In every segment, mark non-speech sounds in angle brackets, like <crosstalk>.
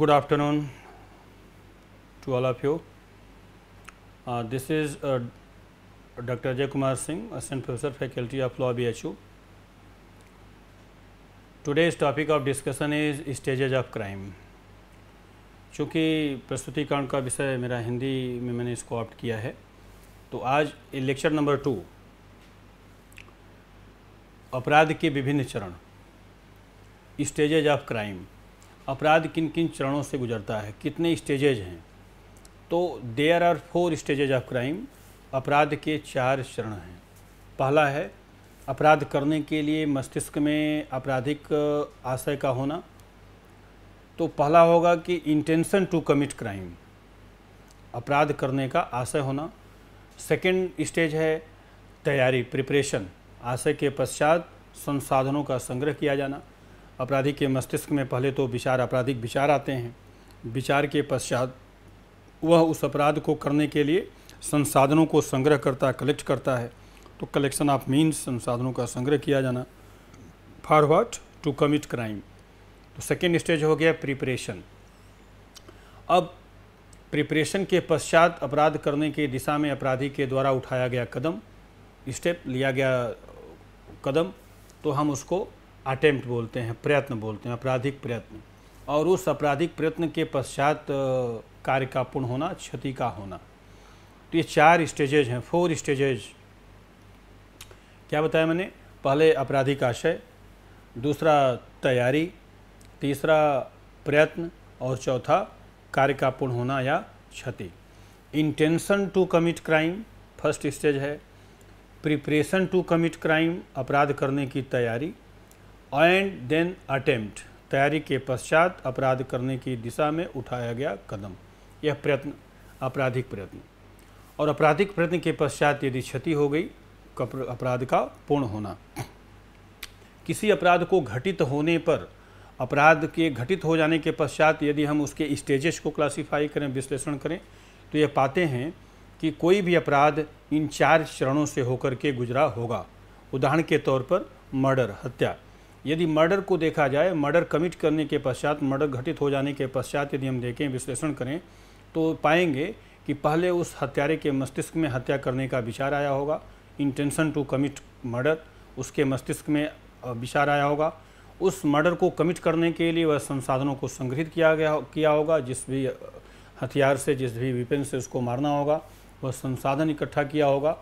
good afternoon to all of you. Uh, this is uh, Dr. Jay Kumar Singh, Assistant Professor, Faculty of Law, BHU. Today's topic of discussion is stages of crime. चूँकि प्रस्तुतिकरण ka vishay mera hindi mein maine isko opt kiya hai to aaj lecture number 2 apradh ke विभिन्न charan stages of crime अपराध किन किन चरणों से गुजरता है कितने स्टेजेज हैं तो there are four stages of crime अपराध के चार चरण हैं पहला है अपराध करने के लिए मस्तिष्क में आपराधिक आशय का होना तो पहला होगा कि इंटेंशन टू कमिट क्राइम अपराध करने का आशय होना सेकेंड स्टेज है तैयारी प्रिपरेशन आशय के पश्चात संसाधनों का संग्रह किया जाना अपराधी के मस्तिष्क में पहले तो विचार आपराधिक विचार आते हैं विचार के पश्चात वह उस अपराध को करने के लिए संसाधनों को संग्रह करता कलेक्ट करता है तो कलेक्शन ऑफ मीन्स संसाधनों का संग्रह किया जाना for what to commit crime तो सेकेंड स्टेज हो गया प्रिपरेशन अब प्रिपरेशन के पश्चात अपराध करने की दिशा में अपराधी के द्वारा उठाया गया कदम स्टेप लिया गया कदम तो हम उसको अटेम्प्ट बोलते हैं प्रयत्न बोलते हैं आपराधिक प्रयत्न और उस आपराधिक प्रयत्न के पश्चात कार्य का पूर्ण होना क्षति का होना तो ये चार स्टेजेज हैं फोर स्टेजेज क्या बताया मैंने पहले आपराधिक आशय दूसरा तैयारी तीसरा प्रयत्न और चौथा कार्य का पूर्ण होना या क्षति intention to commit crime first stage है प्रिपरेशन टू कमिट क्राइम अपराध करने की तैयारी एंड देन अटेम्प्ट तैयारी के पश्चात अपराध करने की दिशा में उठाया गया कदम यह प्रयत्न आपराधिक प्रयत्न और आपराधिक प्रयत्न के पश्चात यदि क्षति हो गई अपराध का पूर्ण होना किसी अपराध को घटित होने पर अपराध के घटित हो जाने के पश्चात यदि हम उसके स्टेजेस को क्लासिफाई करें विश्लेषण करें तो यह पाते हैं कि कोई भी अपराध इन चार चरणों से होकर के गुजरा होगा उदाहरण के तौर पर मर्डर हत्या यदि मर्डर को देखा जाए मर्डर कमिट करने के पश्चात मर्डर घटित हो जाने के पश्चात यदि हम देखें विश्लेषण करें तो पाएंगे कि पहले उस हत्यारे के मस्तिष्क में हत्या करने का विचार आया होगा इंटेंशन टू कमिट मर्डर उसके मस्तिष्क में विचार आया होगा उस मर्डर को कमिट करने के लिए वह संसाधनों को संग्रहित किया गया किया होगा जिस भी हथियार से जिस भी विपिन से उसको मारना होगा वह संसाधन इकट्ठा किया होगा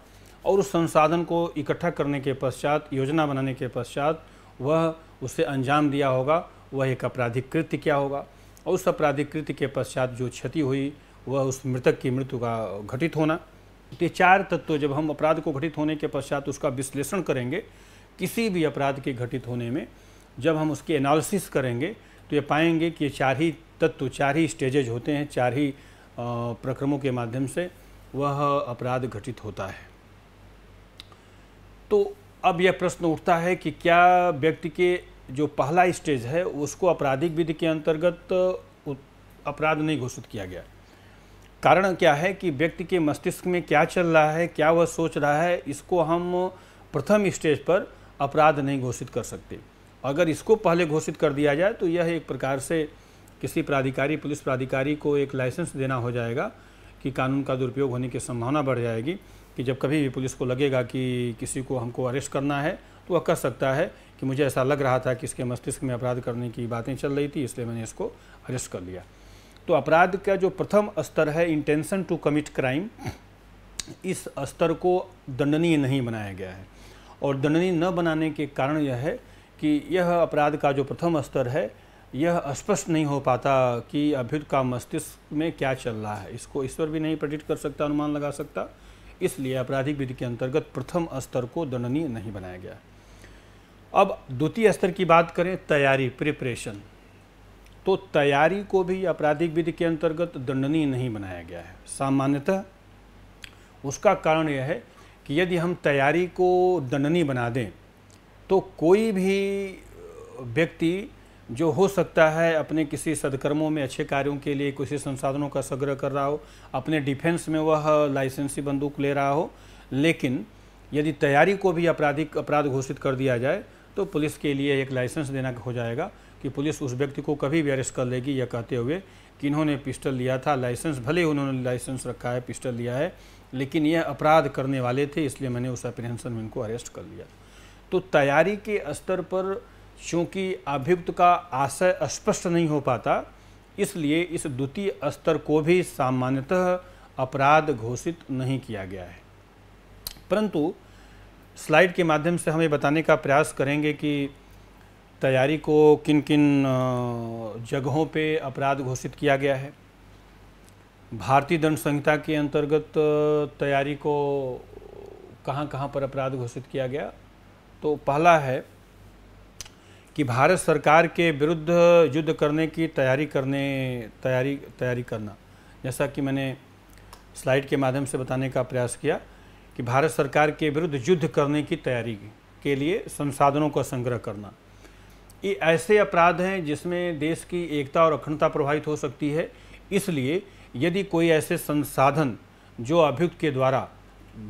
और उस संसाधन को इकट्ठा करने के पश्चात योजना बनाने के पश्चात वह उसे अंजाम दिया होगा वह एक आपराधिक कृत्य क्या होगा और उस आपराधिक कृत्य के पश्चात जो क्षति हुई वह उस मृतक की मृत्यु का घटित होना ये चार तत्व जब हम अपराध को घटित होने के पश्चात उसका विश्लेषण करेंगे किसी भी अपराध के घटित होने में जब हम उसकी एनालिसिस करेंगे तो ये पाएंगे कि ये चार ही तत्व चार ही स्टेजेज होते हैं चार ही प्रक्रमों के माध्यम से वह अपराध घटित होता है तो अब यह प्रश्न उठता है कि क्या व्यक्ति के जो पहला स्टेज है उसको आपराधिक विधि के अंतर्गत अपराध नहीं घोषित किया गया कारण क्या है कि व्यक्ति के मस्तिष्क में क्या चल रहा है क्या वह सोच रहा है इसको हम प्रथम स्टेज पर अपराध नहीं घोषित कर सकते अगर इसको पहले घोषित कर दिया जाए तो यह एक प्रकार से किसी प्राधिकारी पुलिस प्राधिकारी को एक लाइसेंस देना हो जाएगा कि कानून का दुरुपयोग होने की संभावना बढ़ जाएगी कि जब कभी भी पुलिस को लगेगा कि किसी को हमको अरेस्ट करना है तो वह कर सकता है कि मुझे ऐसा लग रहा था कि इसके मस्तिष्क में अपराध करने की बातें चल रही थी इसलिए मैंने इसको अरेस्ट कर लिया तो अपराध का जो प्रथम स्तर है इंटेंशन टू कमिट क्राइम इस स्तर को दंडनीय नहीं बनाया गया है और दंडनीय न बनाने के कारण यह है कि यह अपराध का जो प्रथम स्तर है यह स्पष्ट नहीं हो पाता कि अभ्युत का मस्तिष्क में क्या चल रहा है इसको ईश्वर भी नहीं प्रेडिक्ट कर सकता अनुमान लगा सकता इसलिए आपराधिक विधि के अंतर्गत प्रथम स्तर को दंडनीय नहीं बनाया गया अब द्वितीय स्तर की बात करें तैयारी प्रिपरेशन तो तैयारी को भी आपराधिक विधि के अंतर्गत दंडनीय नहीं बनाया गया है सामान्यतः उसका कारण यह है कि यदि हम तैयारी को दंडनीय बना दें तो कोई भी व्यक्ति जो हो सकता है अपने किसी सदकर्मों में अच्छे कार्यों के लिए किसी संसाधनों का संग्रह कर रहा हो अपने डिफेंस में वह लाइसेंसी बंदूक ले रहा हो लेकिन यदि तैयारी को भी आपराधिक अपराध घोषित कर दिया जाए तो पुलिस के लिए एक लाइसेंस देना हो जाएगा कि पुलिस उस व्यक्ति को कभी भी अरेस्ट कर लेगी यह कहते हुए कि इन्होंने पिस्टल लिया था लाइसेंस भले उन्होंने लाइसेंस रखा है पिस्टल लिया है लेकिन यह अपराध करने वाले थे इसलिए मैंने उस अप्रिहेंशन में इनको अरेस्ट कर लिया तो तैयारी के स्तर पर चूँकि अभियुक्त का आशय स्पष्ट नहीं हो पाता इसलिए इस द्वितीय स्तर को भी सामान्यतः अपराध घोषित नहीं किया गया है परंतु स्लाइड के माध्यम से हम ये बताने का प्रयास करेंगे कि तैयारी को किन किन जगहों पे अपराध घोषित किया गया है भारतीय दंड संहिता के अंतर्गत तैयारी को कहाँ कहाँ पर अपराध घोषित किया गया तो पहला है कि भारत सरकार के विरुद्ध युद्ध करने की तैयारी करने तैयारी तैयारी करना जैसा कि मैंने स्लाइड के माध्यम से बताने का प्रयास किया कि भारत सरकार के विरुद्ध युद्ध करने की तैयारी के लिए संसाधनों का संग्रह करना ये ऐसे अपराध हैं जिसमें देश की एकता और अखंडता प्रभावित हो सकती है इसलिए यदि कोई ऐसे संसाधन जो अभियुक्त के द्वारा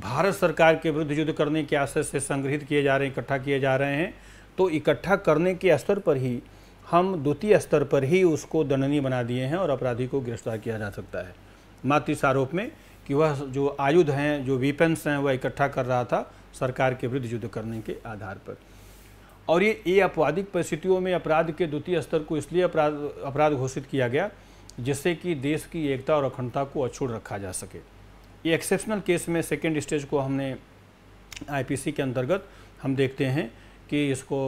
भारत सरकार के विरुद्ध युद्ध करने के आशय से संग्रहित किए जा रहे हैं इकट्ठा किए जा रहे हैं तो इकट्ठा करने के स्तर पर ही हम द्वितीय स्तर पर ही उसको दंडनीय बना दिए हैं और अपराधी को गिरफ्तार किया जा सकता है मात्र इस आरोप में कि वह जो आयुध हैं जो वीपन्स हैं वह इकट्ठा कर रहा था सरकार के विरुद्ध युद्ध करने के आधार पर और ये ये अपवादिक परिस्थितियों में अपराध के द्वितीय स्तर को इसलिए अपराध अपराध घोषित किया गया जिससे कि देश की एकता और अखंडता को अछूट रखा जा सके ये एक्सेप्शनल केस में सेकेंड स्टेज को हमने आईपीसी के अंतर्गत हम देखते हैं कि इसको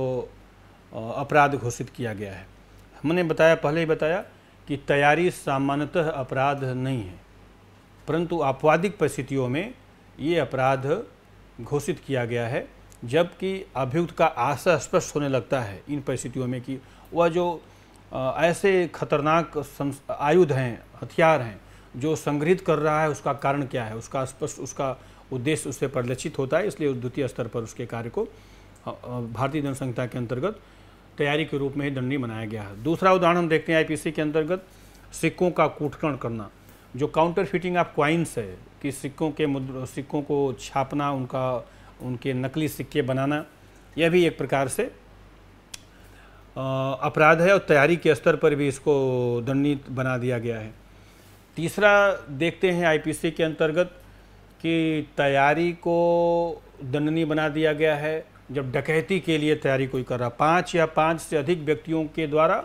अपराध घोषित किया गया है हमने बताया पहले ही बताया कि तैयारी सामान्यतः अपराध नहीं है परंतु आपवादिक परिस्थितियों में ये अपराध घोषित किया गया है जबकि अभियुक्त का आशा स्पष्ट होने लगता है इन परिस्थितियों में कि वह जो ऐसे खतरनाक आयुध हैं हथियार हैं जो संग्रहित कर रहा है उसका कारण क्या है उसका स्पष्ट उसका उद्देश्य उससे परिलक्षित होता है इसलिए द्वितीय स्तर पर उसके कार्य को भारतीय जनसंहिता के अंतर्गत तैयारी के रूप में ही दंडनीय बनाया गया है दूसरा उदाहरण हम देखते हैं आईपीसी के अंतर्गत सिक्कों का कूटकरण करना जो काउंटर फिटिंग ऑफ क्वाइंस है कि सिक्कों के मुद्र सिक्कों को छापना उनका उनके नकली सिक्के बनाना यह भी एक प्रकार से अपराध है और तैयारी के स्तर पर भी इसको दंडनीय बना दिया गया है तीसरा देखते हैं आईपीसी के अंतर्गत कि तैयारी को दंडनीय बना दिया गया है जब डकैती के लिए तैयारी कोई कर रहा पांच या पांच से अधिक व्यक्तियों के द्वारा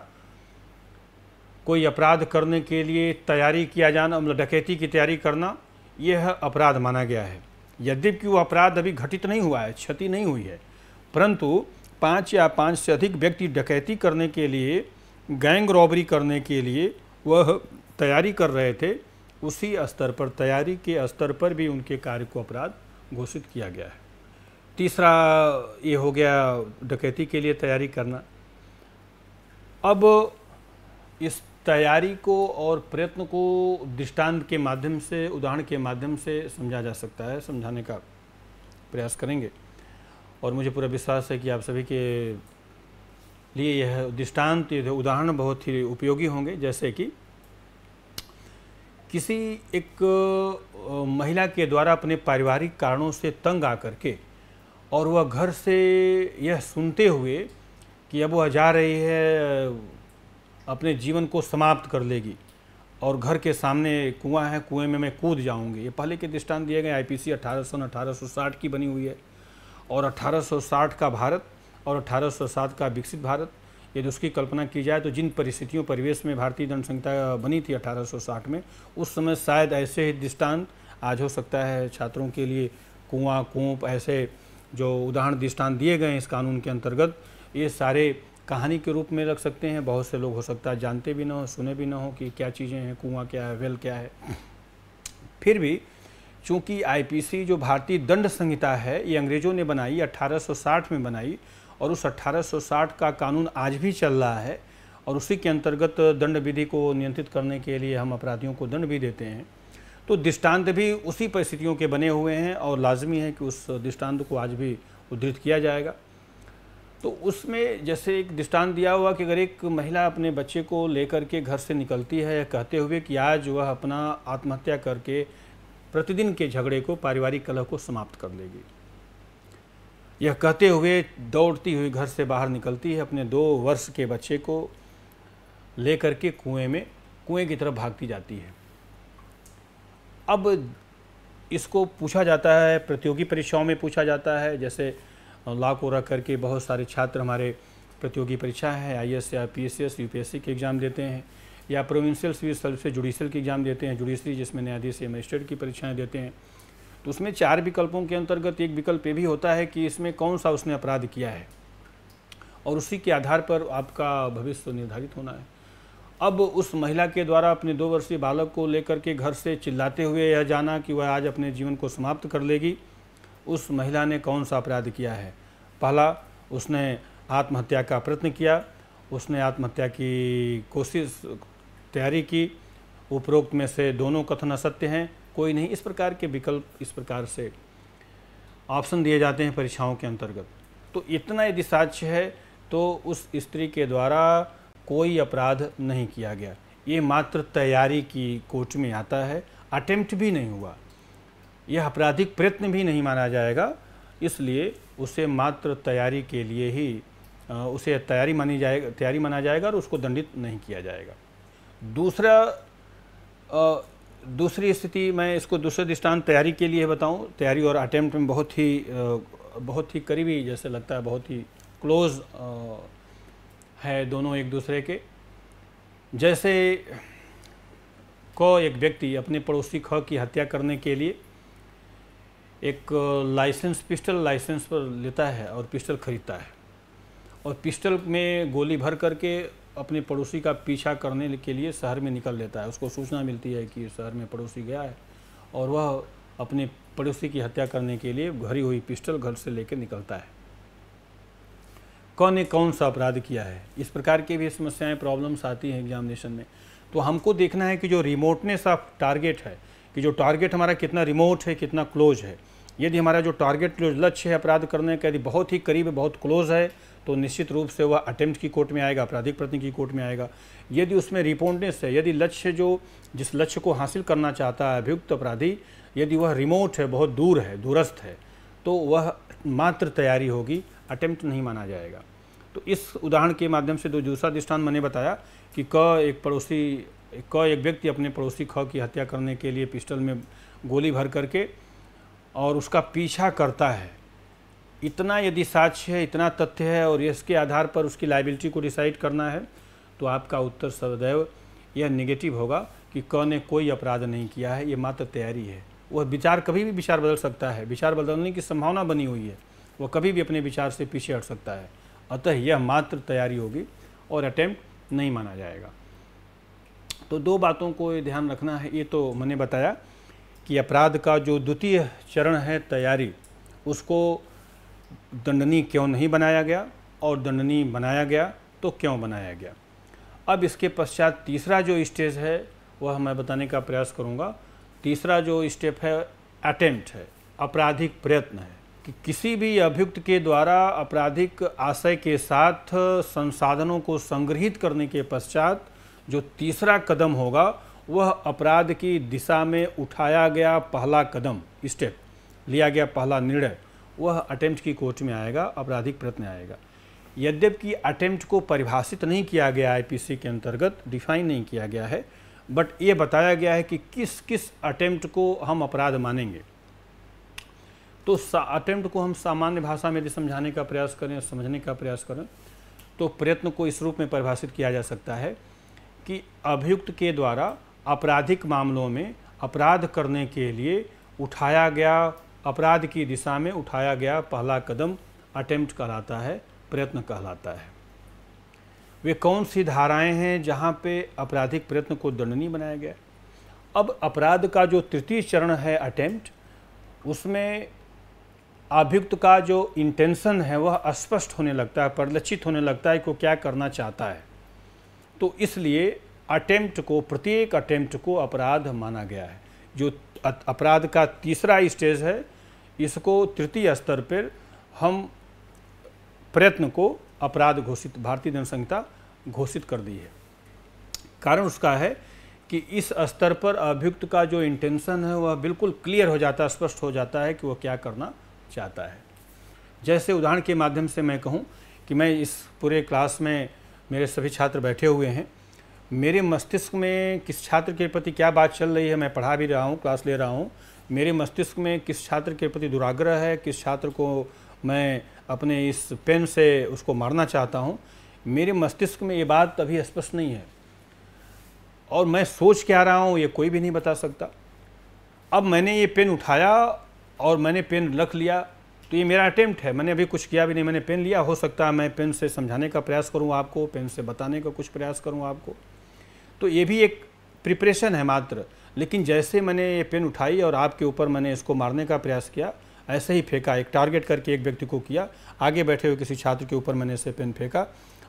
कोई अपराध करने के लिए तैयारी किया जाना मतलब डकैती की तैयारी करना यह अपराध माना गया है यद्यपि वो अपराध अभी घटित नहीं हुआ है क्षति नहीं हुई है परंतु पाँच या पाँच से अधिक व्यक्ति डकैती करने के लिए गैंग रॉबरी करने के लिए वह तैयारी कर रहे थे उसी स्तर पर तैयारी के स्तर पर भी उनके कार्य को अपराध घोषित किया गया है तीसरा ये हो गया डकैती के लिए तैयारी करना अब इस तैयारी को और प्रयत्न को दृष्टांत के माध्यम से उदाहरण के माध्यम से समझा जा सकता है समझाने का प्रयास करेंगे और मुझे पूरा विश्वास है कि आप सभी के लिए यह दृष्टांत ये उदाहरण बहुत ही उपयोगी होंगे जैसे कि किसी एक महिला के द्वारा अपने पारिवारिक कारणों से तंग आकर के और वह घर से यह सुनते हुए कि अब वह जा रही है अपने जीवन को समाप्त कर लेगी और घर के सामने कुआं है कुएं में मैं कूद जाऊंगी ये पहले के दृष्टांत दिए गए आई पी सी की बनी हुई है और 1860 का भारत और 1807 का विकसित भारत यदि उसकी कल्पना की जाए तो जिन परिस्थितियों परिवेश में भारतीय दंड संहिता बनी थी 1860 में उस समय शायद ऐसे ही दृष्टांत आज हो सकता है छात्रों के लिए कुआं कुप ऐसे जो उदाहरण दृष्टान दिए गए हैं इस कानून के अंतर्गत ये सारे कहानी के रूप में रख सकते हैं बहुत से लोग हो सकता है जानते भी ना हो सुने भी ना हो कि क्या चीज़ें हैं कुआं क्या है वेल क्या है फिर भी चूँकि आईपीसी जो भारतीय दंड संहिता है ये अंग्रेज़ों ने बनाई 1860 में बनाई और उस 1860 का कानून आज भी चल रहा है और उसी के अंतर्गत दंड विधि को नियंत्रित करने के लिए हम अपराधियों को दंड भी देते हैं तो दृष्टांत भी उसी परिस्थितियों के बने हुए हैं और लाजमी है कि उस दृष्टांत को आज भी उद्धृत किया जाएगा तो उसमें जैसे एक दृष्टांत दिया हुआ कि अगर एक महिला अपने बच्चे को लेकर के घर से निकलती है कहते हुए कि आज वह अपना आत्महत्या करके प्रतिदिन के झगड़े को पारिवारिक कलह को समाप्त कर लेगी यह कहते हुए दौड़ती हुई घर से बाहर निकलती है अपने दो वर्ष के बच्चे को लेकर के कुएं में कुएं की तरफ भागती जाती है अब इसको पूछा जाता है प्रतियोगी परीक्षाओं में पूछा जाता है जैसे ला कोरा करके बहुत सारे छात्र हमारे प्रतियोगी परीक्षा है आई एस या P S S U P S C के एग्ज़ाम देते हैं या प्रोविंशियल सिविल सर्विस से जुडिशियल के एग्ज़ाम देते हैं जुडिशरी जिसमें न्यायाधीश या मजिस्ट्रेट की परीक्षाएँ देते हैं तो उसमें चार विकल्पों के अंतर्गत एक विकल्प ये भी होता है कि इसमें कौन सा उसने अपराध किया है और उसी के आधार पर आपका भविष्य निर्धारित होना है अब उस महिला के द्वारा अपने दो वर्षीय बालक को लेकर के घर से चिल्लाते हुए यह जाना कि वह आज अपने जीवन को समाप्त कर लेगी उस महिला ने कौन सा अपराध किया है पहला उसने आत्महत्या का प्रयत्न किया उसने आत्महत्या की कोशिश तैयारी की उपरोक्त में से दोनों कथन असत्य हैं कोई नहीं इस प्रकार के विकल्प इस प्रकार से ऑप्शन दिए जाते हैं परीक्षाओं के अंतर्गत तो इतना यदि साक्ष्य है तो उस स्त्री के द्वारा कोई अपराध नहीं किया गया ये मात्र तैयारी की कोर्ट में आता है अटेम्प्ट भी नहीं हुआ यह आपराधिक प्रयत्न भी नहीं माना जाएगा इसलिए उसे मात्र तैयारी के लिए ही उसे तैयारी मानी जाएगा तैयारी माना जाएगा और उसको दंडित नहीं किया जाएगा दूसरा दूसरी स्थिति मैं इसको दूसरे दृष्टांत तैयारी के लिए बताऊं तैयारी और अटैम्प्ट में बहुत ही बहुत ही करीबी जैसे लगता है बहुत ही क्लोज है दोनों एक दूसरे के जैसे क एक व्यक्ति अपने पड़ोसी ख की हत्या करने के लिए एक लाइसेंस पिस्टल लाइसेंस पर लेता है और पिस्टल खरीदता है और पिस्टल में गोली भर करके अपने पड़ोसी का पीछा करने के लिए शहर में निकल लेता है उसको सूचना मिलती है कि शहर में पड़ोसी गया है और वह अपने पड़ोसी की हत्या करने के लिए घरी हुई पिस्टल घर से लेकर निकलता है कौन ने कौन सा अपराध किया है इस प्रकार की भी समस्याएं प्रॉब्लम्स आती हैं एग्जामिनेशन में तो हमको देखना है कि जो रिमोटनेस ऑफ टारगेट है कि जो टारगेट हमारा कितना रिमोट है कितना क्लोज है यदि हमारा जो टारगेट लक्ष्य है अपराध करने का यदि बहुत ही करीब बहुत क्लोज है तो निश्चित रूप से वह अटेम्प्ट की कोर्ट में आएगा आपराधिक प्रति की कोर्ट में आएगा यदि उसमें रिपोर्टनेस है यदि लक्ष्य जो जिस लक्ष्य को हासिल करना चाहता है अभियुक्त अपराधी यदि वह रिमोट है बहुत दूर है दूरस्थ है तो वह मात्र तैयारी होगी अटेम्प्ट नहीं माना जाएगा तो इस उदाहरण के माध्यम से जो दूसरा दृष्टान मैंने बताया कि क एक पड़ोसी क एक व्यक्ति अपने पड़ोसी ख की हत्या करने के लिए पिस्टल में गोली भर करके और उसका पीछा करता है इतना यदि साक्ष्य है इतना तथ्य है और इसके आधार पर उसकी लाइबिलिटी को डिसाइड करना है तो आपका उत्तर सदैव यह निगेटिव होगा कि क ने कोई अपराध नहीं किया है ये मात्र तैयारी है वह विचार कभी भी विचार बदल सकता है विचार बदलने की संभावना बनी हुई है वह कभी भी अपने विचार से पीछे हट सकता है अतः यह मात्र तैयारी होगी और अटैम्प्ट नहीं माना जाएगा तो दो बातों को ध्यान रखना है ये तो मैंने बताया कि अपराध का जो द्वितीय चरण है तैयारी उसको दंडनीय क्यों नहीं बनाया गया और दंडनीय बनाया गया तो क्यों बनाया गया अब इसके पश्चात तीसरा जो स्टेज है वह मैं बताने का प्रयास करूँगा तीसरा जो स्टेप है अटेम्प्ट है आपराधिक प्रयत्न है कि किसी भी अभियुक्त के द्वारा आपराधिक आशय के साथ संसाधनों को संग्रहित करने के पश्चात जो तीसरा कदम होगा वह अपराध की दिशा में उठाया गया पहला कदम स्टेप लिया गया पहला निर्णय वह अटेम्प्ट की कोर्ट में आएगा आपराधिक प्रयत्न आएगा यद्यप कि अटेम्प्ट को परिभाषित नहीं किया गया आईपीसी के अंतर्गत डिफाइन नहीं किया गया है बट ये बताया गया है कि किस किस अटेम्प्ट को हम अपराध मानेंगे तो अटेम्प्ट को हम सामान्य भाषा में यदि समझाने का प्रयास करें समझने का प्रयास करें तो प्रयत्न को इस रूप में परिभाषित किया जा सकता है कि अभियुक्त के द्वारा आपराधिक मामलों में अपराध करने के लिए उठाया गया अपराध की दिशा में उठाया गया पहला कदम अटेम्प्ट कहलाता है प्रयत्न कहलाता है वे कौन सी धाराएं हैं जहां पे आपराधिक प्रयत्न को दंडनीय बनाया गया अब अपराध का जो तृतीय चरण है अटेम्प्ट उसमें अभियुक्त का जो इंटेंशन है वह स्पष्ट होने लगता है परिलक्षित होने लगता है कि वो क्या करना चाहता है तो इसलिए अटेम्प्ट को प्रत्येक अटेम्प्ट को अपराध माना गया है जो अपराध का तीसरा स्टेज है इसको तृतीय स्तर पर हम प्रयत्न को अपराध घोषित भारतीय जनसंहिता घोषित कर दी है कारण उसका है कि इस स्तर पर अभियुक्त का जो इंटेंशन है वह बिल्कुल क्लियर हो जाता है स्पष्ट हो जाता है कि वह क्या करना चाहता है जैसे उदाहरण के माध्यम से मैं कहूँ कि मैं इस पूरे क्लास में मेरे सभी छात्र बैठे हुए हैं मेरे मस्तिष्क में किस छात्र के प्रति क्या बात चल रही है मैं पढ़ा भी रहा हूँ क्लास ले रहा हूँ मेरे मस्तिष्क में किस छात्र के प्रति दुराग्रह है किस छात्र को मैं अपने इस पेन से उसको मारना चाहता हूँ मेरे मस्तिष्क में ये बात अभी स्पष्ट नहीं है और मैं सोच क्या रहा हूँ ये कोई भी नहीं बता सकता अब मैंने ये पेन उठाया और मैंने पेन रख लिया तो ये मेरा अटेम्प्ट है मैंने अभी कुछ किया भी नहीं मैंने पेन लिया हो सकता है मैं पेन से समझाने का प्रयास करूँ आपको पेन से बताने का कुछ प्रयास करूँ आपको तो ये भी एक प्रिपरेशन है मात्र लेकिन जैसे मैंने ये पेन उठाई और आपके ऊपर मैंने इसको मारने का प्रयास किया ऐसे ही फेंका एक टारगेट करके एक व्यक्ति को किया आगे बैठे हुए किसी छात्र के ऊपर मैंने इसे पेन फेंका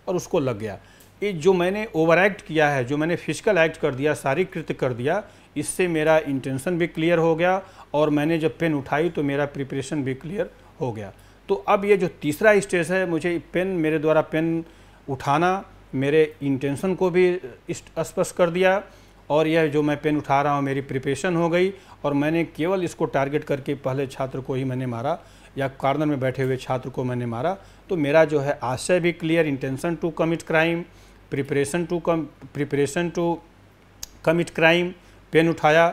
और उसको लग गया ये जो मैंने ओवर एक्ट किया है जो मैंने फिजिकल एक्ट कर दिया शारीरिक कृत्य कर दिया इससे मेरा इंटेंशन भी क्लियर हो गया और मैंने जब पेन उठाई तो मेरा प्रिपरेशन भी क्लियर हो गया तो अब ये जो तीसरा स्टेज है मुझे पेन मेरे द्वारा पेन उठाना मेरे इंटेंशन को भी स्पष्ट कर दिया और यह जो मैं पेन उठा रहा हूँ मेरी प्रिपरेशन हो गई और मैंने केवल इसको टारगेट करके पहले छात्र को ही मैंने मारा या कार्नर में बैठे हुए छात्र को मैंने मारा तो मेरा जो है आशय भी clear intention to commit crime preparation to come preparation to commit crime pen उठाया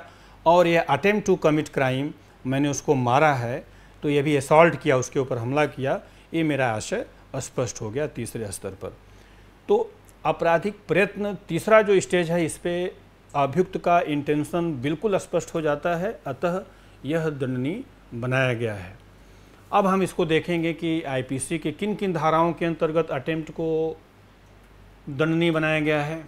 और यह अटेम्प्ट टू कमिट क्राइम मैंने उसको मारा है तो यह भी असॉल्ट किया उसके ऊपर हमला किया ये मेरा आशय स्पष्ट हो गया तीसरे स्तर पर तो आपराधिक प्रयत्न तीसरा जो स्टेज है इस पर अभियुक्त का इंटेंशन बिल्कुल स्पष्ट हो जाता है अतः यह दंडनीय बनाया गया है अब हम इसको देखेंगे कि आईपीसी के किन किन धाराओं के अंतर्गत अटेम्प्ट को दंडनीय बनाया गया है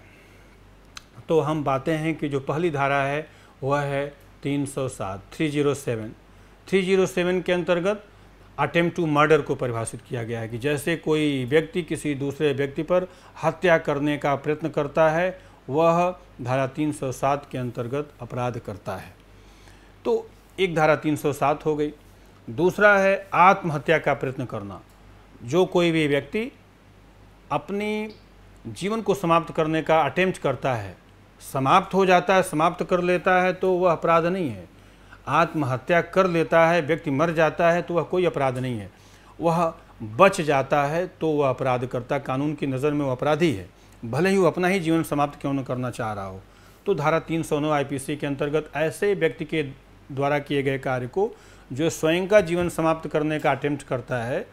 तो हम बातें हैं कि जो पहली धारा है वह है 307 307 307 के अंतर्गत अटेम्प्ट टू मर्डर को परिभाषित किया गया है कि जैसे कोई व्यक्ति किसी दूसरे व्यक्ति पर हत्या करने का प्रयत्न करता है वह धारा 307 के अंतर्गत अपराध करता है तो एक धारा 307 हो गई दूसरा है आत्महत्या का प्रयत्न करना जो कोई भी व्यक्ति अपनी जीवन को समाप्त करने का अटेम्प्ट करता है समाप्त हो जाता है समाप्त कर लेता है तो वह अपराध नहीं है आत्महत्या कर लेता है व्यक्ति मर जाता है तो वह कोई अपराध नहीं है वह बच जाता है तो वह अपराध करता कानून की नज़र में वह अपराधी है भले ही वो अपना ही जीवन समाप्त क्यों न करना चाह रहा हो तो धारा तीन सौ नौ सी के अंतर्गत ऐसे व्यक्ति के द्वारा किए गए कार्य को जो स्वयं का जीवन समाप्त करने का अटेम्प्ट करता है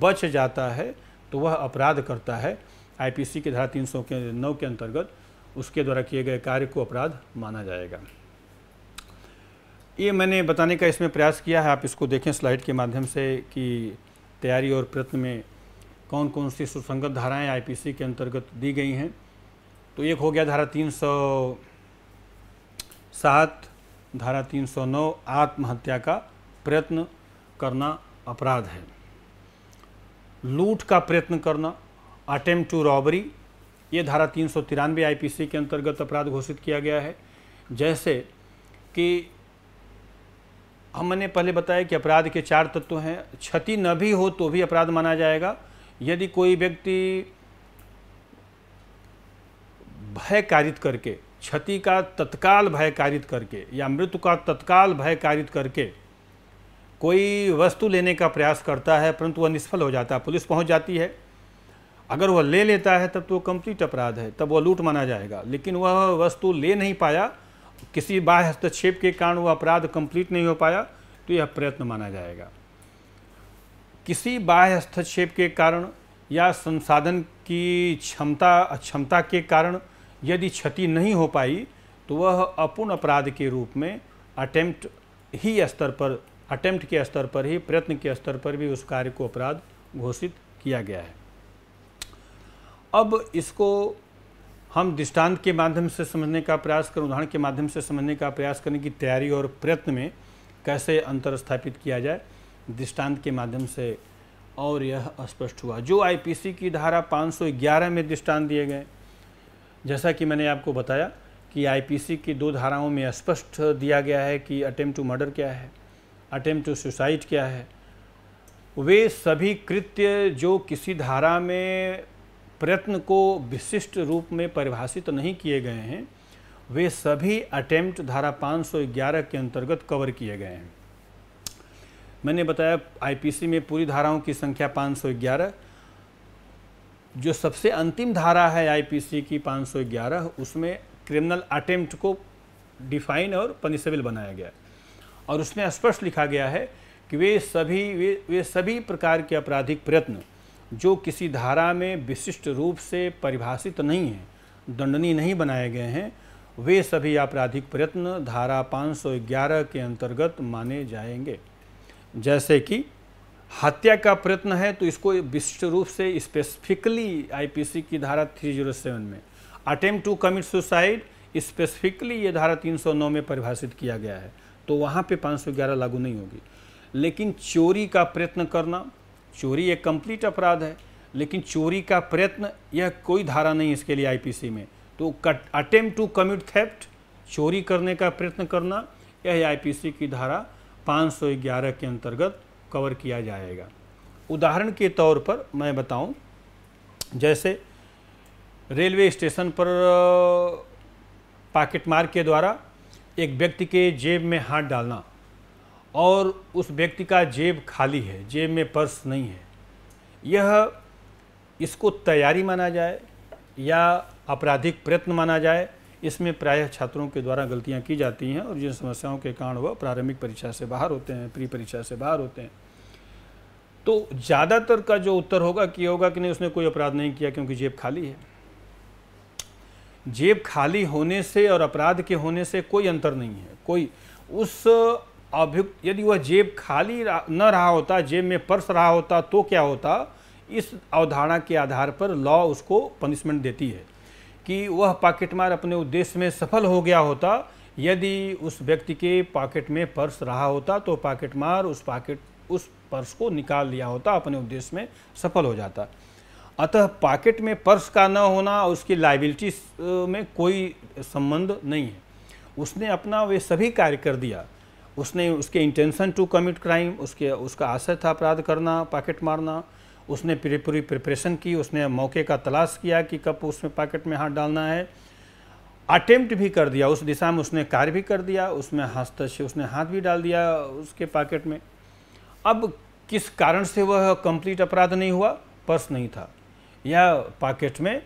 बच जाता है तो वह अपराध करता है आईपीसी के धारा तीन सौ के नौ के अंतर्गत उसके द्वारा किए गए कार्य को अपराध माना जाएगा ये मैंने बताने का इसमें प्रयास किया है आप इसको देखें स्लाइड के माध्यम से कि तैयारी और प्रयत्न में कौन कौन सी सुसंगत धाराएं आईपीसी के अंतर्गत दी गई हैं तो एक हो गया धारा तीन सौ सात धारा तीन सौ नौ आत्महत्या का प्रयत्न करना अपराध है लूट का प्रयत्न करना अटेम्प्ट टू रॉबरी ये धारा तीन सौ तिरानवे आई के अंतर्गत अपराध घोषित किया गया है जैसे कि हमने पहले बताया कि अपराध के चार तत्व हैं क्षति न भी हो तो भी अपराध माना जाएगा यदि कोई व्यक्ति भय कारित करके क्षति का तत्काल भय कारित करके या मृत्यु का तत्काल भय कारित करके कोई वस्तु लेने का प्रयास करता है परंतु वह निष्फल हो जाता है पुलिस पहुंच जाती है अगर वह ले लेता है तब तो कंप्लीट अपराध है तब वह लूट माना जाएगा लेकिन वह वस्तु ले नहीं पाया किसी बाह्य हस्तक्षेप के कारण वह अपराध कंप्लीट नहीं हो पाया तो यह प्रयत्न माना जाएगा किसी बाह्य हस्तक्षेप के कारण या संसाधन की क्षमता अक्षमता के कारण यदि क्षति नहीं हो पाई तो वह अपूर्ण अपराध के रूप में अटैम्प्ट ही स्तर पर अटैम्प्ट के स्तर पर ही प्रयत्न के स्तर पर भी उस कार्य को अपराध घोषित किया गया है अब इसको हम दृष्टांत के माध्यम से समझने का प्रयास करें उदाहरण के माध्यम से समझने का प्रयास करने की तैयारी और प्रयत्न में कैसे अंतर स्थापित किया जाए दृष्टांत के माध्यम से और यह स्पष्ट हुआ जो आईपीसी की धारा 511 में दृष्टांत दिए गए जैसा कि मैंने आपको बताया कि आईपीसी की दो धाराओं में स्पष्ट दिया गया है कि अटेम्प्ट टू मर्डर क्या है अटेम्प्ट टू सुसाइड क्या है वे सभी कृत्य जो किसी धारा में प्रयत्न को विशिष्ट रूप में परिभाषित तो नहीं किए गए हैं वे सभी अटैम्प्ट धारा 511 के अंतर्गत कवर किए गए हैं मैंने बताया आईपीसी में पूरी धाराओं की संख्या 511 जो सबसे अंतिम धारा है आईपीसी की 511 उसमें क्रिमिनल अटेम्प्ट को डिफाइन और पनिसेबल बनाया गया और उसमें स्पष्ट लिखा गया है कि वे सभी वे वे सभी प्रकार के आपराधिक प्रयत्न जो किसी धारा में विशिष्ट रूप से परिभाषित नहीं है दंडनीय नहीं बनाए गए हैं वे सभी आपराधिक प्रयत्न धारा 511 के अंतर्गत माने जाएंगे जैसे कि हत्या का प्रयत्न है तो इसको विशिष्ट रूप से स्पेसिफिकली आईपीसी की धारा 307 में attempt to commit suicide specifically ये धारा 309 में परिभाषित किया गया है तो वहाँ पे 511 लागू नहीं होगी लेकिन चोरी का प्रयत्न करना चोरी एक कंप्लीट अपराध है लेकिन चोरी का प्रयत्न यह कोई धारा नहीं इसके लिए आईपीसी में तो कट अटेम्प्ट टू कमिट थेप्ट चोरी करने का प्रयत्न करना यह आईपीसी की धारा 511 के अंतर्गत कवर किया जाएगा उदाहरण के तौर पर मैं बताऊं जैसे रेलवे स्टेशन पर पाकेट मार के द्वारा एक व्यक्ति के जेब में हाथ डालना और उस व्यक्ति का जेब खाली है जेब में पर्स नहीं है यह इसको तैयारी माना जाए या आपराधिक प्रयत्न माना जाए इसमें प्रायः छात्रों के द्वारा गलतियां की जाती हैं और जिन समस्याओं के कारण वह प्रारंभिक परीक्षा से बाहर होते हैं प्री परीक्षा से बाहर होते हैं तो ज़्यादातर का जो उत्तर होगा कि होगा कि नहीं उसने कोई अपराध नहीं किया क्योंकि जेब खाली है जेब खाली होने से और अपराध के होने से कोई अंतर नहीं है कोई उस अभियुक्त यदि वह जेब खाली न रहा होता जेब में पर्स रहा होता तो क्या होता इस अवधारणा के आधार पर लॉ उसको पनिशमेंट देती है कि वह पॉकेटमार अपने उद्देश्य में सफल हो गया होता यदि उस व्यक्ति के पॉकेट में पर्स रहा होता तो पॉकेटमार उस पॉकेट उस पर्स को निकाल लिया होता अपने उद्देश्य में सफल हो जाता अतः पॉकेट में पर्स का न होना उसकी लाइबिलिटी में कोई संबंध नहीं है उसने अपना वे सभी कार्य कर दिया उसने उसके इंटेंशन टू कमिट क्राइम उसके उसका आशय था अपराध करना पॉकेट मारना उसने पूरी प्रिपरेशन की उसने मौके का तलाश किया कि कब उसमें पॉकेट में हाथ डालना है अटेम्प्ट भी कर दिया उस दिशा में उसने कार्य भी कर दिया उसमें हस्तक्षेप उसने हाथ भी डाल दिया उसके पॉकेट में अब किस कारण से वह कंप्लीट अपराध नहीं हुआ पर्स नहीं था या पॉकेट में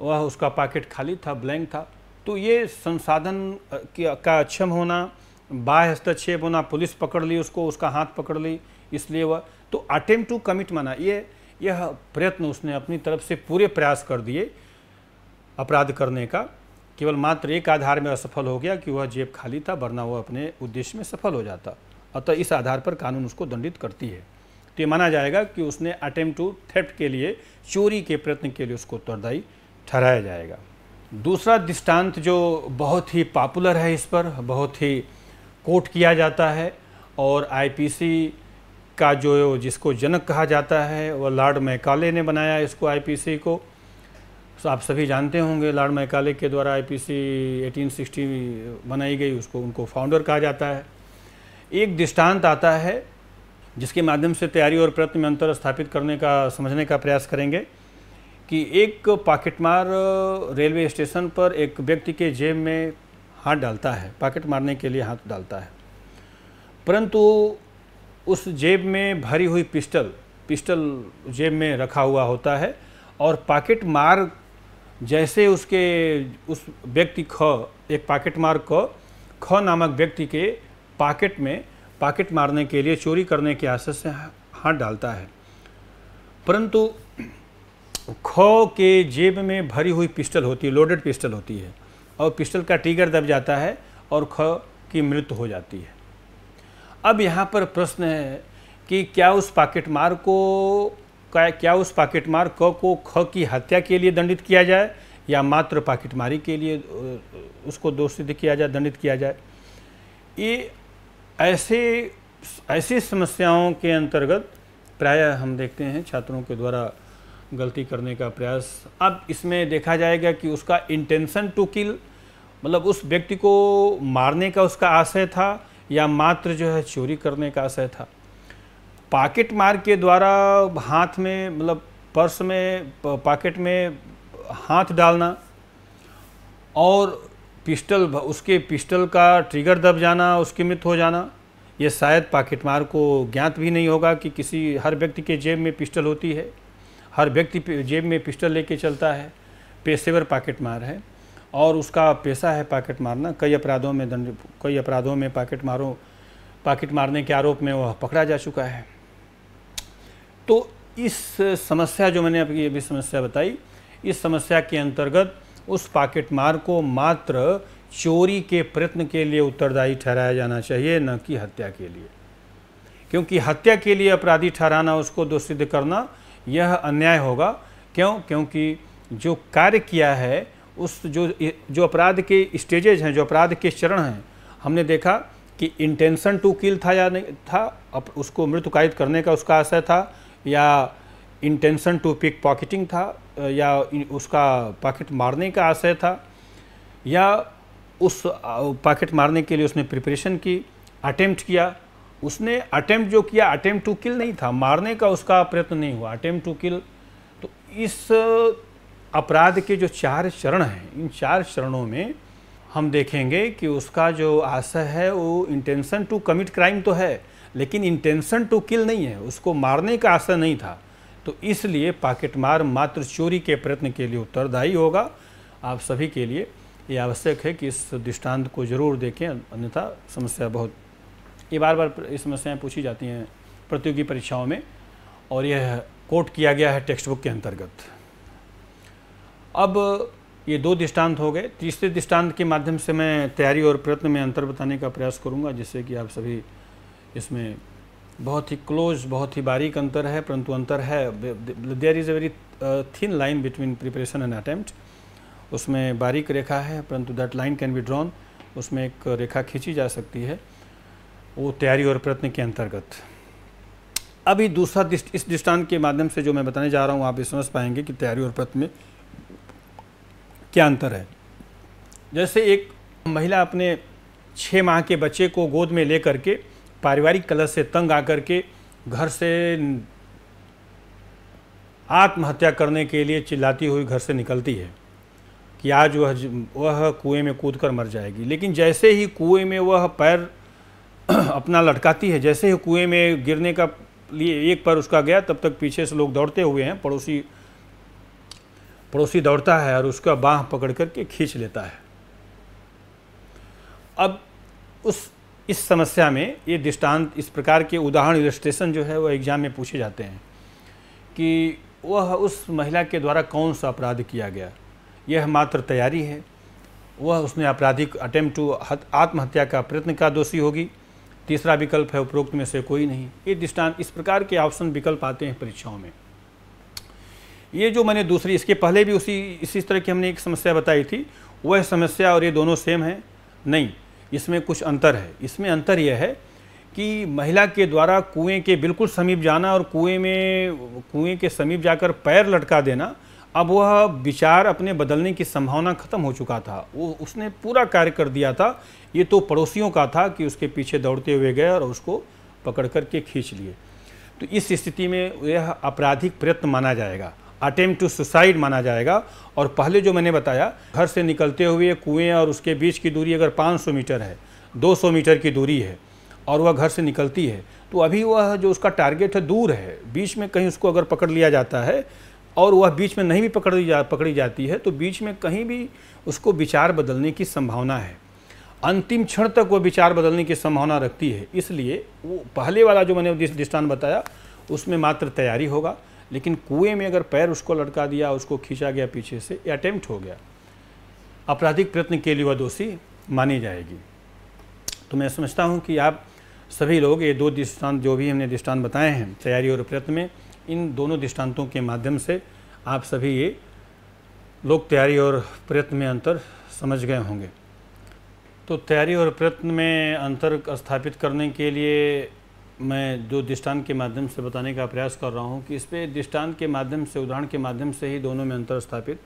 वह उसका पॉकेट खाली था ब्लैंक था तो ये संसाधन का अक्षम होना बाह्य हस्तक्षेप होना पुलिस पकड़ ली उसको उसका हाथ पकड़ ली इसलिए वह तो अटेम्प्ट टू कमिट माना ये यह प्रयत्न उसने अपनी तरफ से पूरे प्रयास कर दिए अपराध करने का केवल मात्र एक आधार में असफल हो गया कि वह जेब खाली था वरना वह अपने उद्देश्य में सफल हो जाता अतः इस आधार पर कानून उसको दंडित करती है तो ये माना जाएगा कि उसने अटेम्प्ट टू थेफ्ट के लिए चोरी के प्रयत्न के लिए उसको उत्तरदायी ठहराया जाएगा दूसरा दृष्टांत जो बहुत ही पॉपुलर है इस पर बहुत ही कोट किया जाता है और आईपीसी का जो जिसको जनक कहा जाता है वह लॉर्ड मैकाले ने बनाया इसको आईपीसी को तो आप सभी जानते होंगे लॉर्ड मैकाले के द्वारा आईपीसी 1860 बनाई गई उसको उनको फाउंडर कहा जाता है एक दृष्टांत आता है जिसके माध्यम से तैयारी और प्रयत्न में अंतर स्थापित करने का समझने का प्रयास करेंगे कि एक पाकिटमार रेलवे स्टेशन पर एक व्यक्ति के जेब में हाथ डालता है पॉकेट मारने के लिए हाथ डालता है परंतु उस जेब में भरी हुई पिस्टल पिस्टल जेब में रखा हुआ होता है और पॉकेट मार जैसे उसके उस व्यक्ति ख एक पॉकेट मार क ख नामक व्यक्ति के पॉकेट में पॉकेट मारने के लिए चोरी करने के आशय से हाथ डालता है परंतु ख के जेब में भरी हुई पिस्टल होती है लोडेड पिस्टल होती है और पिस्टल का ट्रिगर दब जाता है और ख की मृत्यु हो जाती है अब यहाँ पर प्रश्न है कि क्या उस पाकेटमार को क्या उस पाकेटमार क को ख की हत्या के लिए दंडित किया जाए या मात्र पाकिटमारी के लिए उसको दोष सिद्ध किया जाए दंडित किया जाए ये ऐसे ऐसी समस्याओं के अंतर्गत प्रायः हम देखते हैं छात्रों के द्वारा गलती करने का प्रयास अब इसमें देखा जाएगा कि उसका इंटेंशन टू किल मतलब उस व्यक्ति को मारने का उसका आशय था या मात्र जो है चोरी करने का आशय था पाकिट मार के द्वारा हाथ में मतलब पर्स में पॉकेट में हाथ डालना और पिस्टल उसके पिस्टल का ट्रिगर दब जाना उसकी मृत्यु हो जाना ये शायद पॉकेट मार को ज्ञात भी नहीं होगा कि किसी हर व्यक्ति के जेब में पिस्टल होती है हर व्यक्ति जेब में पिस्टल लेके चलता है पेशेवर पॉकेट मार है और उसका पैसा है पाकेट मारना कई अपराधों में दंड कई अपराधों में पाकेट मारो पाकेट मारने के आरोप में वह पकड़ा जा चुका है तो इस समस्या जो मैंने अभी अभी समस्या बताई इस समस्या के अंतर्गत उस पाकेट मार को मात्र चोरी के प्रयत्न के लिए उत्तरदायी ठहराया जाना चाहिए न कि हत्या के लिए क्योंकि हत्या के लिए अपराधी ठहराना उसको सिद्ध करना यह अन्याय होगा क्यों क्योंकि जो कार्य किया है उस जो जो अपराध के स्टेजेज हैं जो अपराध के चरण हैं हमने देखा कि इंटेंशन टू किल था या नहीं था अब उसको मृत्यु कायद करने का उसका आशय था या इंटेंशन टू पिक पॉकेटिंग था या उसका पॉकेट मारने का आशय था या उस पॉकेट मारने के लिए उसने प्रिपरेशन की अटेम्प्ट किया उसने अटेम्प्ट जो किया अटेम्प्ट टू किल नहीं था मारने का उसका प्रयत्न नहीं हुआ अटेम्प्ट टू किल तो इस अपराध के जो चार चरण हैं इन चार चरणों में हम देखेंगे कि उसका जो आशय है वो इंटेंशन टू कमिट क्राइम तो है लेकिन इंटेंशन टू किल नहीं है उसको मारने का आशय नहीं था तो इसलिए पाकेटमार मात्र चोरी के प्रयत्न के लिए उत्तरदायी होगा आप सभी के लिए ये आवश्यक है कि इस दृष्टांत को जरूर देखें अन्यथा समस्या बहुत ये बार बार ये समस्याएँ पूछी जाती हैं प्रतियोगी परीक्षाओं में और यह कोट किया गया है टेक्स्ट बुक के अंतर्गत अब ये दो दृष्टांत हो गए तीसरे दृष्टांत के माध्यम से मैं तैयारी और प्रयत्न में अंतर बताने का प्रयास करूँगा जिससे कि आप सभी इसमें बहुत ही क्लोज बहुत ही बारीक अंतर है परंतु अंतर है there is a very thin line between preparation and attempt उसमें बारीक रेखा है परंतु that line can be drawn उसमें एक रेखा खींची जा सकती है वो तैयारी और प्रयत्न के अंतर्गत अभी दूसरा दिस्ट, इस दृष्टांत के माध्यम से जो मैं बताने जा रहा हूँ आप ये समझ पाएंगे कि तैयारी और प्रयत्न में क्या अंतर है जैसे एक महिला अपने छः माह के बच्चे को गोद में लेकर के पारिवारिक कलह से तंग आकर के घर से आत्महत्या करने के लिए चिल्लाती हुई घर से निकलती है कि आज वह वह कुएं में कूद कर मर जाएगी लेकिन जैसे ही कुएं में वह पैर <clears throat> अपना लटकाती है जैसे ही कुएं में गिरने का लिए एक पैर उसका गया तब तक पीछे से लोग दौड़ते हुए हैं पड़ोसी पड़ोसी दौड़ता है और उसका बाँह पकड़ करके खींच लेता है अब उस इस समस्या में ये दृष्टांत इस प्रकार के उदाहरण इलस्ट्रेशन जो है वह एग्ज़ाम में पूछे जाते हैं कि वह उस महिला के द्वारा कौन सा अपराध किया गया यह मात्र तैयारी है वह उसने आपराधिक अटेम्प्ट टू आत्महत्या का प्रयत्न का दोषी होगी तीसरा विकल्प है उपरोक्त में से कोई नहीं ये दृष्टांत इस प्रकार के ऑप्शन विकल्प आते हैं परीक्षाओं में ये जो मैंने दूसरी इसके पहले भी उसी इसी तरह की हमने एक समस्या बताई थी वह समस्या और ये दोनों सेम है नहीं इसमें कुछ अंतर है इसमें अंतर यह है कि महिला के द्वारा कुएं के बिल्कुल समीप जाना और कुएं में कुएं के समीप जाकर पैर लटका देना अब वह विचार अपने बदलने की संभावना खत्म हो चुका था वो उसने पूरा कार्य कर दिया था ये तो पड़ोसियों का था कि उसके पीछे दौड़ते हुए गए और उसको पकड़ करके खींच लिए तो इस स्थिति में यह आपराधिक प्रयत्न माना जाएगा अटेम्प्ट टू सुसाइड माना जाएगा और पहले जो मैंने बताया घर से निकलते हुए कुएं और उसके बीच की दूरी अगर 500 मीटर है 200 मीटर की दूरी है और वह घर से निकलती है तो अभी वह जो उसका टारगेट है दूर है बीच में कहीं उसको अगर पकड़ लिया जाता है और वह बीच में नहीं भी पकड़ी जा पकड़ी जाती है तो बीच में कहीं भी उसको विचार बदलने की संभावना है अंतिम क्षण तक वह विचार बदलने की संभावना रखती है इसलिए वो पहले वाला जो मैंने दृष्टान बताया उसमें मात्र तैयारी होगा लेकिन कुएं में अगर पैर उसको लटका दिया उसको खींचा गया पीछे से अटैम्प्ट हो गया आपराधिक प्रयत्न के लिए वह दोषी मानी जाएगी तो मैं समझता हूँ कि आप सभी लोग ये दो दृष्टांत जो भी हमने दृष्टांत बताए हैं तैयारी और प्रयत्न में इन दोनों दृष्टांतों के माध्यम से आप सभी ये लोग तैयारी और प्रयत्न में अंतर समझ गए होंगे तो तैयारी और प्रयत्न में अंतर स्थापित करने के लिए मैं दो दृष्टांत के माध्यम से बताने का प्रयास कर रहा हूँ कि इस पर दृष्टांत के माध्यम से उदाहरण के माध्यम से ही दोनों में अंतर स्थापित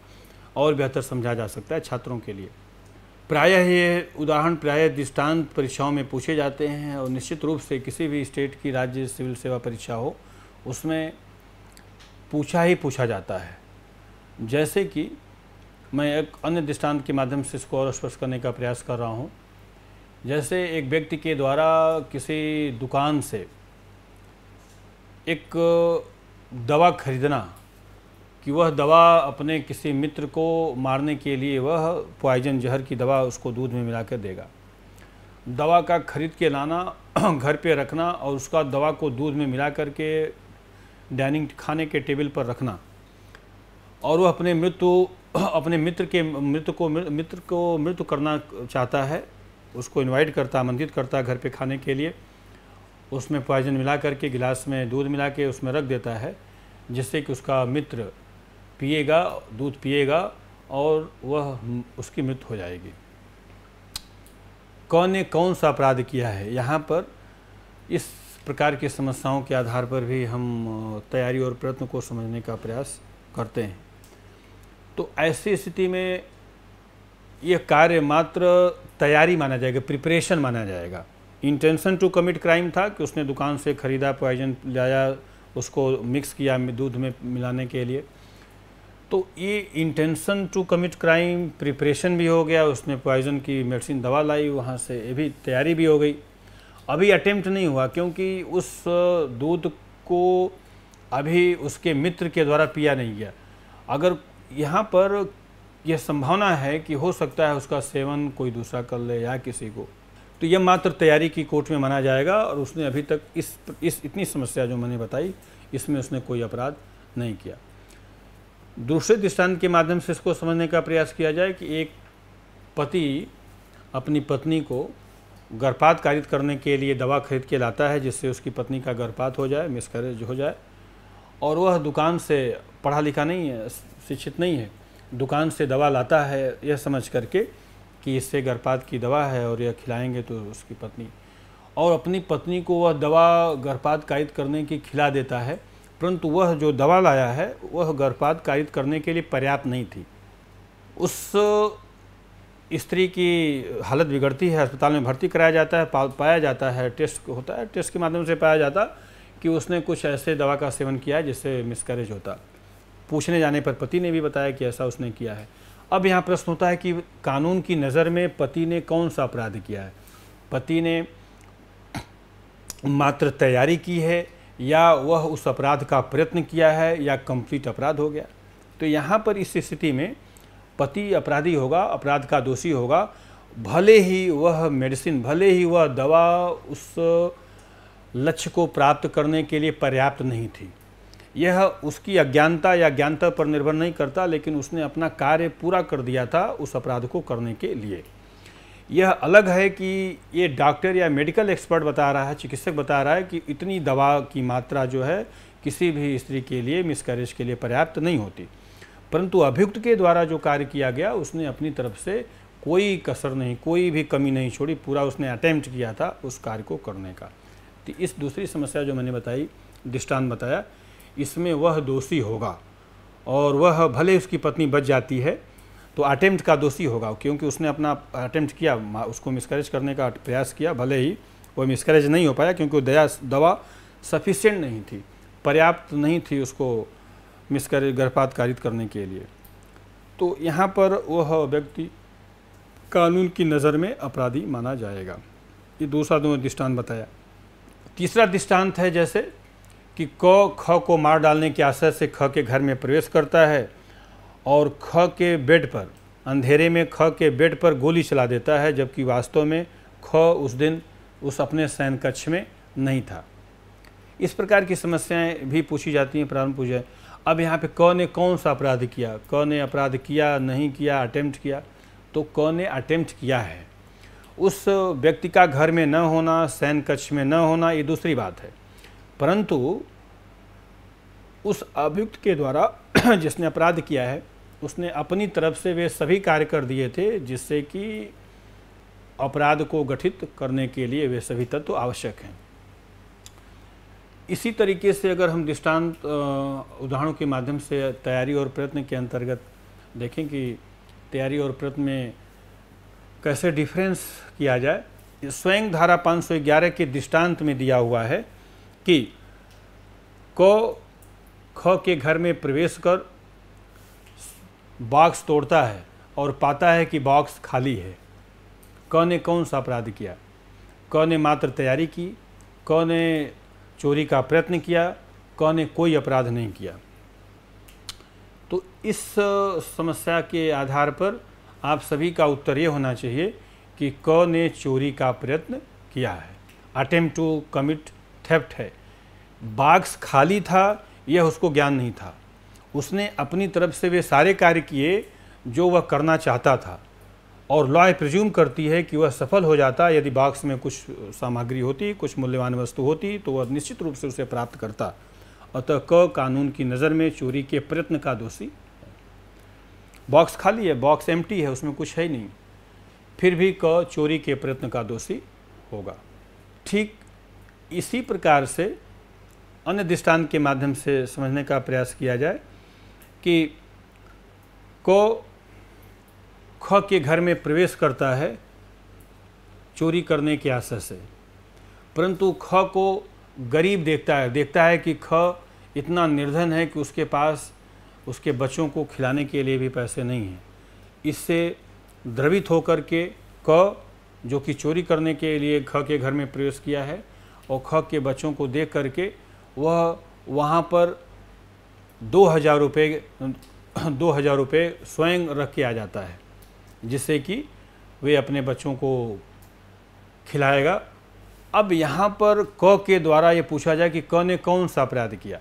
और बेहतर समझा जा सकता है छात्रों के लिए प्रायः ये उदाहरण प्रायः दृष्टांत परीक्षाओं में पूछे जाते हैं और निश्चित रूप से किसी भी स्टेट की राज्य सिविल सेवा परीक्षा हो उसमें पूछा ही पूछा जाता है जैसे कि मैं एक अन्य दृष्टांत के माध्यम से इसको और स्पष्ट करने का प्रयास कर रहा हूँ जैसे एक व्यक्ति के द्वारा किसी दुकान से एक दवा खरीदना कि वह दवा अपने किसी मित्र को मारने के लिए वह पॉइजन जहर की दवा उसको दूध में मिलाकर देगा दवा का खरीद के लाना <clears throat> घर पे रखना और उसका दवा को दूध में मिला कर के डाइनिंग खाने के टेबल पर रखना और वह अपने मृत्यु <clears throat> अपने मित्र के मृत्यु को मित्र को मृत्यु करना चाहता है उसको इनवाइट करता आमंत्रित करता घर पे खाने के लिए उसमें पॉइजन मिला करके गिलास में दूध मिला के उसमें रख देता है जिससे कि उसका मित्र पिएगा दूध पिएगा और वह उसकी मृत्यु हो जाएगी कौन ने कौन सा अपराध किया है यहाँ पर इस प्रकार की समस्याओं के आधार पर भी हम तैयारी और प्रयत्न को समझने का प्रयास करते हैं तो ऐसी स्थिति में ये कार्य मात्र तैयारी माना जाएगा प्रिपरेशन माना जाएगा इंटेंशन टू कमिट क्राइम था कि उसने दुकान से ख़रीदा पॉइजन लाया उसको मिक्स किया दूध में मिलाने के लिए तो ये intention to commit crime preparation भी हो गया उसने पॉइजन की मेडिसिन दवा लाई वहाँ से ये भी तैयारी भी हो गई अभी अटेम्प्ट नहीं हुआ क्योंकि उस दूध को अभी उसके मित्र के द्वारा पिया नहीं गया अगर यहाँ पर यह संभावना है कि हो सकता है उसका सेवन कोई दूसरा कर ले या किसी को तो यह मात्र तैयारी की कोर्ट में माना जाएगा और उसने अभी तक इस इस इतनी समस्या जो मैंने बताई इसमें उसने कोई अपराध नहीं किया दूसरे दृष्टांत के माध्यम से इसको समझने का प्रयास किया जाए कि एक पति अपनी पत्नी को गर्भपात कारित करने के लिए दवा खरीद के लाता है जिससे उसकी पत्नी का गर्भपात हो जाए मिसकरेज हो जाए और वह दुकान से पढ़ा लिखा नहीं है शिक्षित नहीं है दुकान से दवा लाता है यह समझ करके कि इससे गर्भपात की दवा है और यह खिलाएंगे तो उसकी पत्नी और अपनी पत्नी को वह दवा गर्भपात कायद करने की खिला देता है परंतु वह जो दवा लाया है वह गर्भपात कायद करने के लिए पर्याप्त नहीं थी उस स्त्री की हालत बिगड़ती है अस्पताल में भर्ती कराया जाता है पाया जाता है टेस्ट होता है टेस्ट के माध्यम से पाया जाता कि उसने कुछ ऐसे दवा का सेवन किया है जिससे मिसकरेज होता पूछने जाने पर पति ने भी बताया कि ऐसा उसने किया है अब यहाँ प्रश्न होता है कि कानून की नज़र में पति ने कौन सा अपराध किया है पति ने मात्र तैयारी की है या वह उस अपराध का प्रयत्न किया है या कंप्लीट अपराध हो गया तो यहाँ पर इस स्थिति में पति अपराधी होगा अपराध का दोषी होगा भले ही वह मेडिसिन भले ही वह दवा उस लक्ष्य को प्राप्त करने के लिए पर्याप्त नहीं थी यह उसकी अज्ञानता या ज्ञानता पर निर्भर नहीं करता लेकिन उसने अपना कार्य पूरा कर दिया था उस अपराध को करने के लिए यह अलग है कि ये डॉक्टर या मेडिकल एक्सपर्ट बता रहा है चिकित्सक बता रहा है कि इतनी दवा की मात्रा जो है किसी भी स्त्री के लिए मिसकैरेज के लिए पर्याप्त नहीं होती परंतु अभियुक्त के द्वारा जो कार्य किया गया उसने अपनी तरफ से कोई कसर नहीं कोई भी कमी नहीं छोड़ी पूरा उसने अटैम्प्ट किया था उस कार्य को करने का तो इस दूसरी समस्या जो मैंने बताई दृष्टान्त बताया इसमें वह दोषी होगा और वह भले उसकी पत्नी बच जाती है तो अटेम्प्ट का दोषी होगा क्योंकि उसने अपना अटेम्प्ट किया उसको मिसकरेज करने का प्रयास किया भले ही वो मिसकरेज नहीं हो पाया क्योंकि दया दवा सफिशेंट नहीं थी पर्याप्त नहीं थी उसको मिसकरेज गर्भपात कारित करने के लिए तो यहाँ पर वह व्यक्ति कानून की नज़र में अपराधी माना जाएगा ये दूसरा दोनों दृष्टांत बताया तीसरा दृष्टांत है जैसे कि क ख को मार डालने की आशा से ख के घर में प्रवेश करता है और ख के बेड पर अंधेरे में ख के बेड पर गोली चला देता है जबकि वास्तव में ख उस दिन उस अपने सैन कक्ष में नहीं था इस प्रकार की समस्याएं भी पूछी जाती हैं प्रारंभ पूजा अब यहाँ पे क ने कौन सा अपराध किया क ने अपराध किया नहीं किया अटैम्प्ट किया तो क ने अटैम्प्ट किया है उस व्यक्ति का घर में न होना सैन कक्ष में न होना ये दूसरी बात है परंतु उस अभियुक्त के द्वारा <clears throat> जिसने अपराध किया है उसने अपनी तरफ से वे सभी कार्य कर दिए थे जिससे कि अपराध को गठित करने के लिए वे सभी तत्व आवश्यक हैं इसी तरीके से अगर हम दृष्टांत उदाहरणों के माध्यम से तैयारी और प्रयत्न के अंतर्गत देखें कि तैयारी और प्रयत्न में कैसे डिफरेंस किया जाए स्वयं धारा 511 के दृष्टांत में दिया हुआ है कि क ख के घर में प्रवेश कर बॉक्स तोड़ता है और पाता है कि बॉक्स खाली है क ने कौन सा अपराध किया क ने मात्र तैयारी की क ने चोरी का प्रयत्न किया क ने कोई अपराध नहीं किया तो इस समस्या के आधार पर आप सभी का उत्तर ये होना चाहिए कि क ने चोरी का प्रयत्न किया है अटेम्प्ट टू कमिट थेफ्ट है बाक्स खाली था यह उसको ज्ञान नहीं था उसने अपनी तरफ से वे सारे कार्य किए जो वह करना चाहता था और लॉ प्रज्यूम करती है कि वह सफल हो जाता यदि बॉक्स में कुछ सामग्री होती कुछ मूल्यवान वस्तु होती तो वह निश्चित रूप से उसे प्राप्त करता अतः क कानून की नज़र में चोरी के प्रयत्न का दोषी बॉक्स खाली है बॉक्स एम्प्टी है उसमें कुछ है नहीं फिर भी क चोरी के प्रयत्न का दोषी होगा ठीक इसी प्रकार से अन्य दृष्टांत के माध्यम से समझने का प्रयास किया जाए कि को ख के घर में प्रवेश करता है चोरी करने के आशा से परंतु ख को गरीब देखता है देखता है कि ख इतना निर्धन है कि उसके पास उसके बच्चों को खिलाने के लिए भी पैसे नहीं हैं इससे द्रवित होकर के क जो कि चोरी करने के लिए ख के घर में प्रवेश किया है और ख के बच्चों को देख करके वह वहाँ पर दो हज़ार रुपये दो हज़ार रुपये स्वयं रख के आ जाता है जिससे कि वे अपने बच्चों को खिलाएगा अब यहाँ पर क के द्वारा ये पूछा जाए कि क ने कौन सा अपराध किया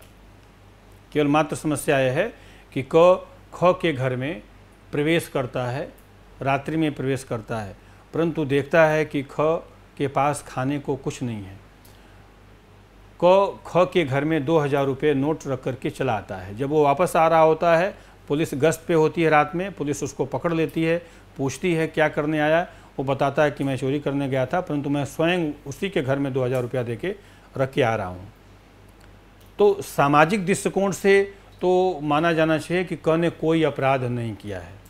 केवल मात्र समस्या यह है कि क ख के घर में प्रवेश करता है रात्रि में प्रवेश करता है परंतु देखता है कि ख के पास खाने को कुछ नहीं है को ख के घर में दो हज़ार रुपये नोट रख कर के चला आता है जब वो वापस आ रहा होता है पुलिस गश्त पे होती है रात में पुलिस उसको पकड़ लेती है पूछती है क्या करने आया वो बताता है कि मैं चोरी करने गया था परंतु मैं स्वयं उसी के घर में दो हज़ार रुपया दे के रख के आ रहा हूँ तो सामाजिक दृष्टिकोण से तो माना जाना चाहिए कि क ने कोई अपराध नहीं किया है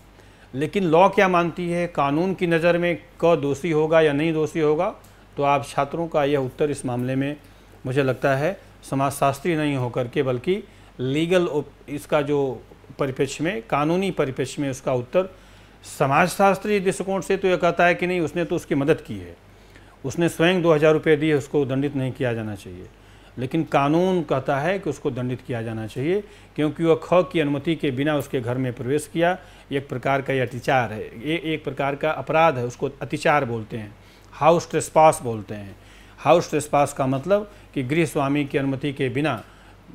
लेकिन लॉ क्या मानती है कानून की नज़र में क दोषी होगा या नहीं दोषी होगा तो आप छात्रों का यह उत्तर इस मामले में मुझे लगता है समाजशास्त्री नहीं होकर के बल्कि लीगल इसका जो परिप्रेक्ष्य में कानूनी परिप्रेक्ष्य में उसका उत्तर समाजशास्त्री दृष्टिकोण से तो यह कहता है कि नहीं उसने तो उसकी मदद की है उसने स्वयं दो हज़ार रुपये दिए उसको दंडित नहीं किया जाना चाहिए लेकिन कानून कहता है कि उसको दंडित किया जाना चाहिए क्योंकि वह ख की अनुमति के बिना उसके घर में प्रवेश किया एक प्रकार का यह अतिचार है ये एक प्रकार का अपराध है उसको अतिचार बोलते हैं हाउस ट्रेसपास बोलते हैं हाउस ट्रेसपास का मतलब कि गृह स्वामी की अनुमति के बिना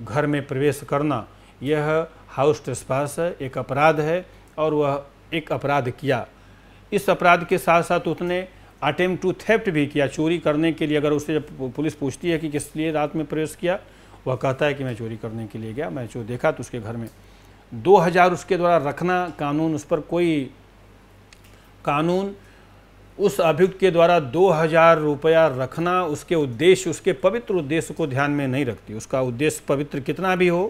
घर में प्रवेश करना यह हाउस ट्रेसपास एक अपराध है और वह एक अपराध किया इस अपराध के साथ साथ उसने अटेम्प टू थेफ्ट भी किया चोरी करने के लिए अगर उससे जब पुलिस पूछती है कि किस लिए रात में प्रवेश किया वह कहता है कि मैं चोरी करने के लिए गया मैं जो देखा तो उसके घर में दो हज़ार उसके द्वारा रखना कानून उस पर कोई कानून उस अभियुक्त के द्वारा दो हजार रुपया रखना उसके उद्देश्य उसके पवित्र उद्देश्य को ध्यान में नहीं रखती उसका उद्देश्य पवित्र कितना भी हो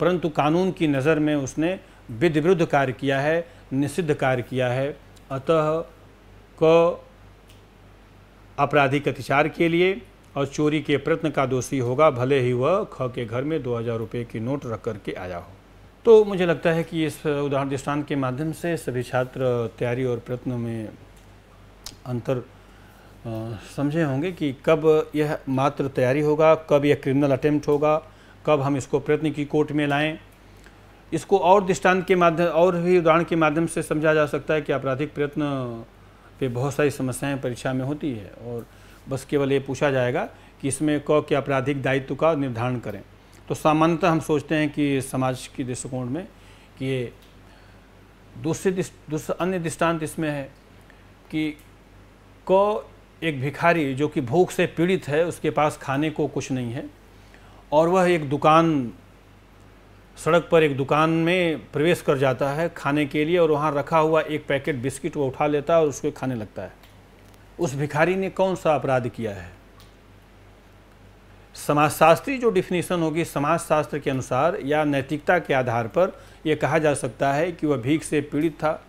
परंतु कानून की नज़र में उसने विधिविरुद्ध कार्य किया है निषिद्ध कार्य किया है अतः क आपराधिक अतिचार के लिए और चोरी के प्रयत्न का दोषी होगा भले ही वह ख के घर में दो हज़ार रुपये की नोट रख कर के आया हो तो मुझे लगता है कि इस उदाहरण दृष्टान के माध्यम से सभी छात्र तैयारी और प्रयत्न में अंतर समझे होंगे कि कब यह मात्र तैयारी होगा कब यह क्रिमिनल अटेम्प्ट होगा कब हम इसको प्रयत्न की कोर्ट में लाएं इसको और दृष्टांत के माध्यम और भी उदाहरण के माध्यम से समझा जा सकता है कि आपराधिक प्रयत्न पे बहुत सारी समस्याएं परीक्षा में होती है और बस केवल ये पूछा जाएगा कि इसमें क के आपराधिक दायित्व का निर्धारण करें तो सामान्यतः हम सोचते हैं कि समाज के दृष्टिकोण में कि ये दूसरे दूसरा अन्य दृष्टांत इसमें है कि को एक भिखारी जो कि भूख से पीड़ित है उसके पास खाने को कुछ नहीं है और वह एक दुकान सड़क पर एक दुकान में प्रवेश कर जाता है खाने के लिए और वहाँ रखा हुआ एक पैकेट बिस्किट वो उठा लेता है और उसको खाने लगता है उस भिखारी ने कौन सा अपराध किया है समाजशास्त्री जो डिफिनीशन होगी समाजशास्त्र के अनुसार या नैतिकता के आधार पर यह कहा जा सकता है कि वह भीख से पीड़ित था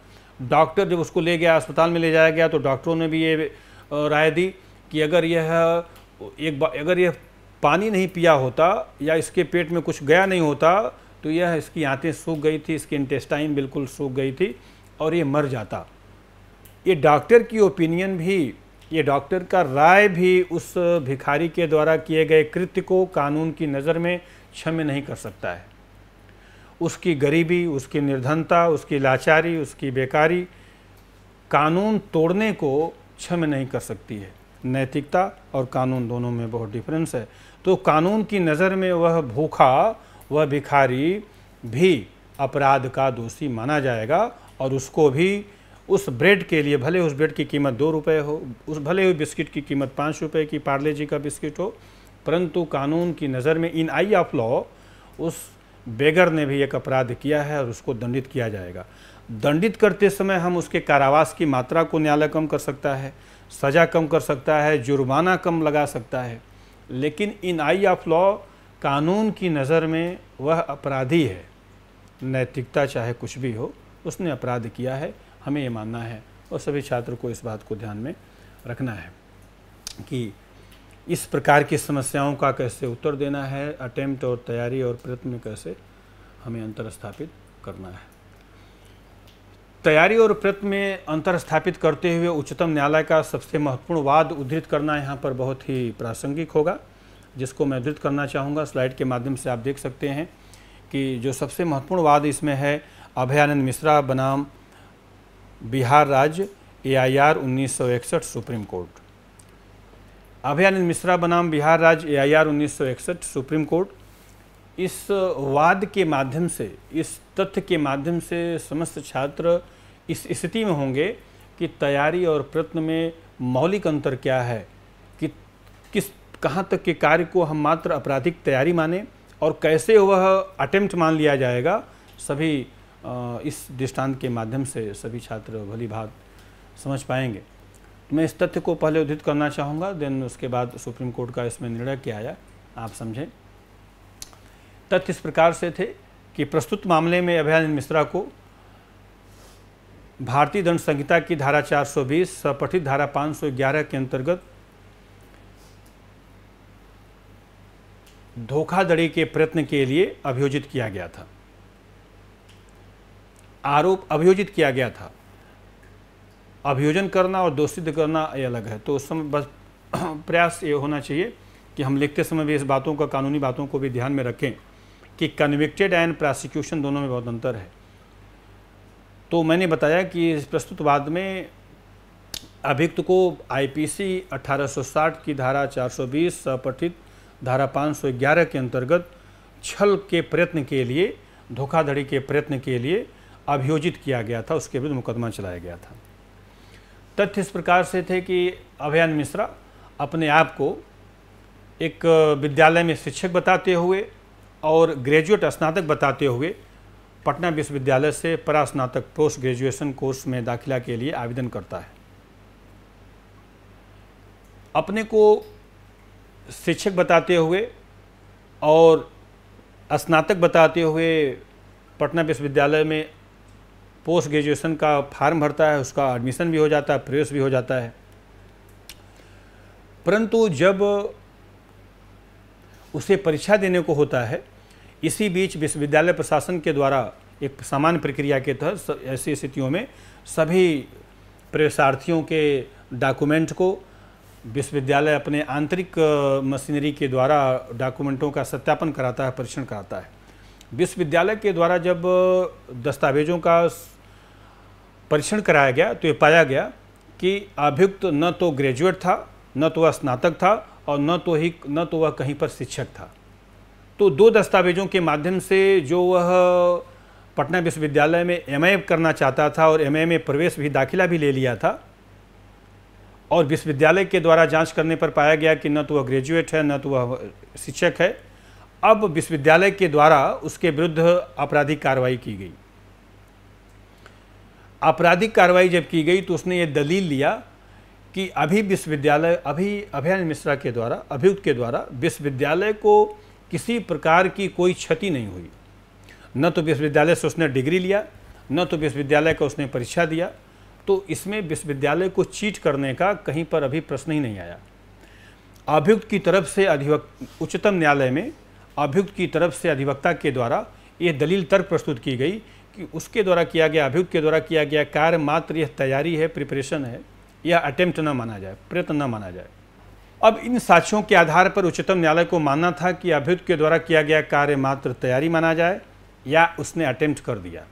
डॉक्टर जब उसको ले गया अस्पताल में ले जाया गया तो डॉक्टरों ने भी ये राय दी कि अगर यह एक अगर यह पानी नहीं पिया होता या इसके पेट में कुछ गया नहीं होता तो यह इसकी आँतें सूख गई थी इसकी इंटेस्टाइन बिल्कुल सूख गई थी और ये मर जाता ये डॉक्टर की ओपिनियन भी ये डॉक्टर का राय भी उस भिखारी के द्वारा किए गए कृत्य को कानून की नज़र में क्षम्य नहीं कर सकता है उसकी गरीबी उसकी निर्धनता उसकी लाचारी उसकी बेकारी कानून तोड़ने को क्षम नहीं कर सकती है नैतिकता और कानून दोनों में बहुत डिफरेंस है तो कानून की नज़र में वह भूखा वह भिखारी भी अपराध का दोषी माना जाएगा और उसको भी उस ब्रेड के लिए भले उस ब्रेड की कीमत दो रुपये हो उस भले हुई बिस्किट की कीमत पाँच रुपये की पार्ले जी का बिस्किट हो परंतु कानून की नज़र में इन आई ऑफ लॉ उस बेगर ने भी एक अपराध किया है और उसको दंडित किया जाएगा दंडित करते समय हम उसके कारावास की मात्रा को न्यायालय कम कर सकता है सज़ा कम कर सकता है जुर्माना कम लगा सकता है लेकिन इन आई ऑफ लॉ कानून की नज़र में वह अपराधी है नैतिकता चाहे कुछ भी हो उसने अपराध किया है हमें ये मानना है और सभी छात्र को इस बात को ध्यान में रखना है कि इस प्रकार की समस्याओं का कैसे उत्तर देना है अटेम्प्ट और तैयारी और प्रयत्न कैसे हमें अंतर स्थापित करना है तैयारी और प्रयत्न में अंतर स्थापित करते हुए उच्चतम न्यायालय का सबसे महत्वपूर्ण वाद उद्धृत करना यहाँ पर बहुत ही प्रासंगिक होगा जिसको मैं उद्धृत करना चाहूँगा स्लाइड के माध्यम से आप देख सकते हैं कि जो सबसे महत्वपूर्ण वाद इसमें है अभयानंद मिश्रा बनाम बिहार राज्य ए आई आर उन्नीस सुप्रीम कोर्ट अभयानंद मिश्रा बनाम बिहार राज्य ए आई सुप्रीम कोर्ट इस वाद के माध्यम से इस तथ्य के माध्यम से समस्त छात्र इस स्थिति में होंगे कि तैयारी और प्रयत्न में मौलिक अंतर क्या है कि किस कहाँ तक के कार्य को हम मात्र आपराधिक तैयारी माने और कैसे वह अटेम्प्ट मान लिया जाएगा सभी इस दृष्टांत के माध्यम से सभी छात्र भली भात समझ पाएंगे मैं इस तथ्य को पहले उद्धित करना चाहूँगा देन उसके बाद सुप्रीम कोर्ट का इसमें निर्णय किया आया आप समझें तथ्य इस प्रकार से थे कि प्रस्तुत मामले में अभयानंद मिश्रा को भारतीय दंड संहिता की धारा 420 सपठित धारा 511 के अंतर्गत धोखाधड़ी के प्रयत्न के लिए अभियोजित किया गया था आरोप अभियोजित किया गया था अभियोजन करना और दोषित करना ये अलग है तो उस समय बस <clears throat> प्रयास ये होना चाहिए कि हम लिखते समय भी इस बातों का कानूनी बातों को भी ध्यान में रखें कि कन्विक्टेड एंड प्रोसिक्यूशन दोनों में बहुत अंतर है तो मैंने बताया कि इस प्रस्तुतवाद में अभियुक्त को आईपीसी 1860 की धारा 420 पठित धारा 511 के अंतर्गत छल के प्रयत्न के लिए धोखाधड़ी के प्रयत्न के लिए अभियोजित किया गया था उसके विरुद्ध मुकदमा चलाया गया था तथ्य इस प्रकार से थे कि अभियान मिश्रा अपने आप को एक विद्यालय में शिक्षक बताते हुए और ग्रेजुएट स्नातक बताते हुए पटना विश्वविद्यालय से परास्नातक पोस्ट ग्रेजुएशन कोर्स में दाखिला के लिए आवेदन करता है अपने को शिक्षक बताते हुए और स्नातक बताते हुए पटना विश्वविद्यालय में पोस्ट ग्रेजुएशन का फार्म भरता है उसका एडमिशन भी हो जाता है प्रवेश भी हो जाता है परंतु जब उसे परीक्षा देने को होता है इसी बीच विश्वविद्यालय प्रशासन के द्वारा एक सामान्य प्रक्रिया के तहत ऐसी स्थितियों में सभी प्रवेशार्थियों के डॉक्यूमेंट को विश्वविद्यालय अपने आंतरिक मशीनरी के द्वारा डॉक्यूमेंटों का सत्यापन कराता है परीक्षण कराता है विश्वविद्यालय के द्वारा जब दस्तावेजों का परीक्षण कराया गया तो ये पाया गया कि अभियुक्त न तो ग्रेजुएट था न तो वह स्नातक था और न तो ही न तो वह कहीं पर शिक्षक था तो दो दस्तावेजों के माध्यम से जो वह पटना विश्वविद्यालय में एम करना चाहता था और एम में प्रवेश भी दाखिला भी ले लिया था और विश्वविद्यालय के द्वारा जांच करने पर पाया गया कि न तो वह ग्रेजुएट है न तो वह शिक्षक है अब विश्वविद्यालय के द्वारा उसके विरुद्ध आपराधिक कार्रवाई की गई आपराधिक कार्रवाई जब की गई तो उसने ये दलील लिया कि अभी विश्वविद्यालय अभी अभियान मिश्रा के द्वारा अभियुक्त के द्वारा विश्वविद्यालय को किसी प्रकार की कोई क्षति नहीं हुई न तो विश्वविद्यालय से उसने डिग्री लिया न तो विश्वविद्यालय का उसने परीक्षा दिया तो इसमें विश्वविद्यालय को चीट करने का कहीं पर अभी प्रश्न ही नहीं आया अभियुक्त की तरफ से अधिवक्त उच्चतम न्यायालय में अभियुक्त की तरफ से अधिवक्ता के द्वारा ये दलील तर्क प्रस्तुत की गई उसके द्वारा किया गया अभियुक्त के द्वारा किया गया कार्य मात्र यह तैयारी है प्रिपरेशन है यह अटेम्प्ट न माना जाए प्रयत्न न माना जाए अब इन साक्ष्यों के आधार पर उच्चतम न्यायालय को मानना था कि अभियुक्त के द्वारा किया गया कार्य मात्र तैयारी माना जाए या उसने अटेम्प्ट कर दिया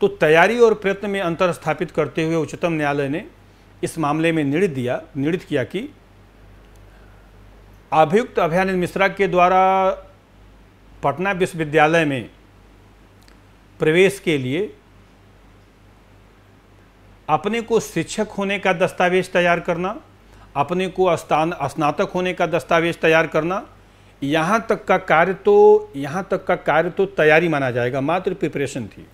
तो तैयारी और प्रयत्न में अंतर स्थापित करते हुए उच्चतम न्यायालय ने इस मामले में निर्णय दिया निर्णित किया कि अभियुक्त अभयानंद मिश्रा के द्वारा पटना विश्वविद्यालय में प्रवेश के लिए अपने को शिक्षक होने का दस्तावेज तैयार करना अपने को स्थान स्नातक होने का दस्तावेज तैयार करना यहाँ तक का कार्य तो यहाँ तक का कार्य तो तैयारी माना जाएगा मात्र प्रिपरेशन थी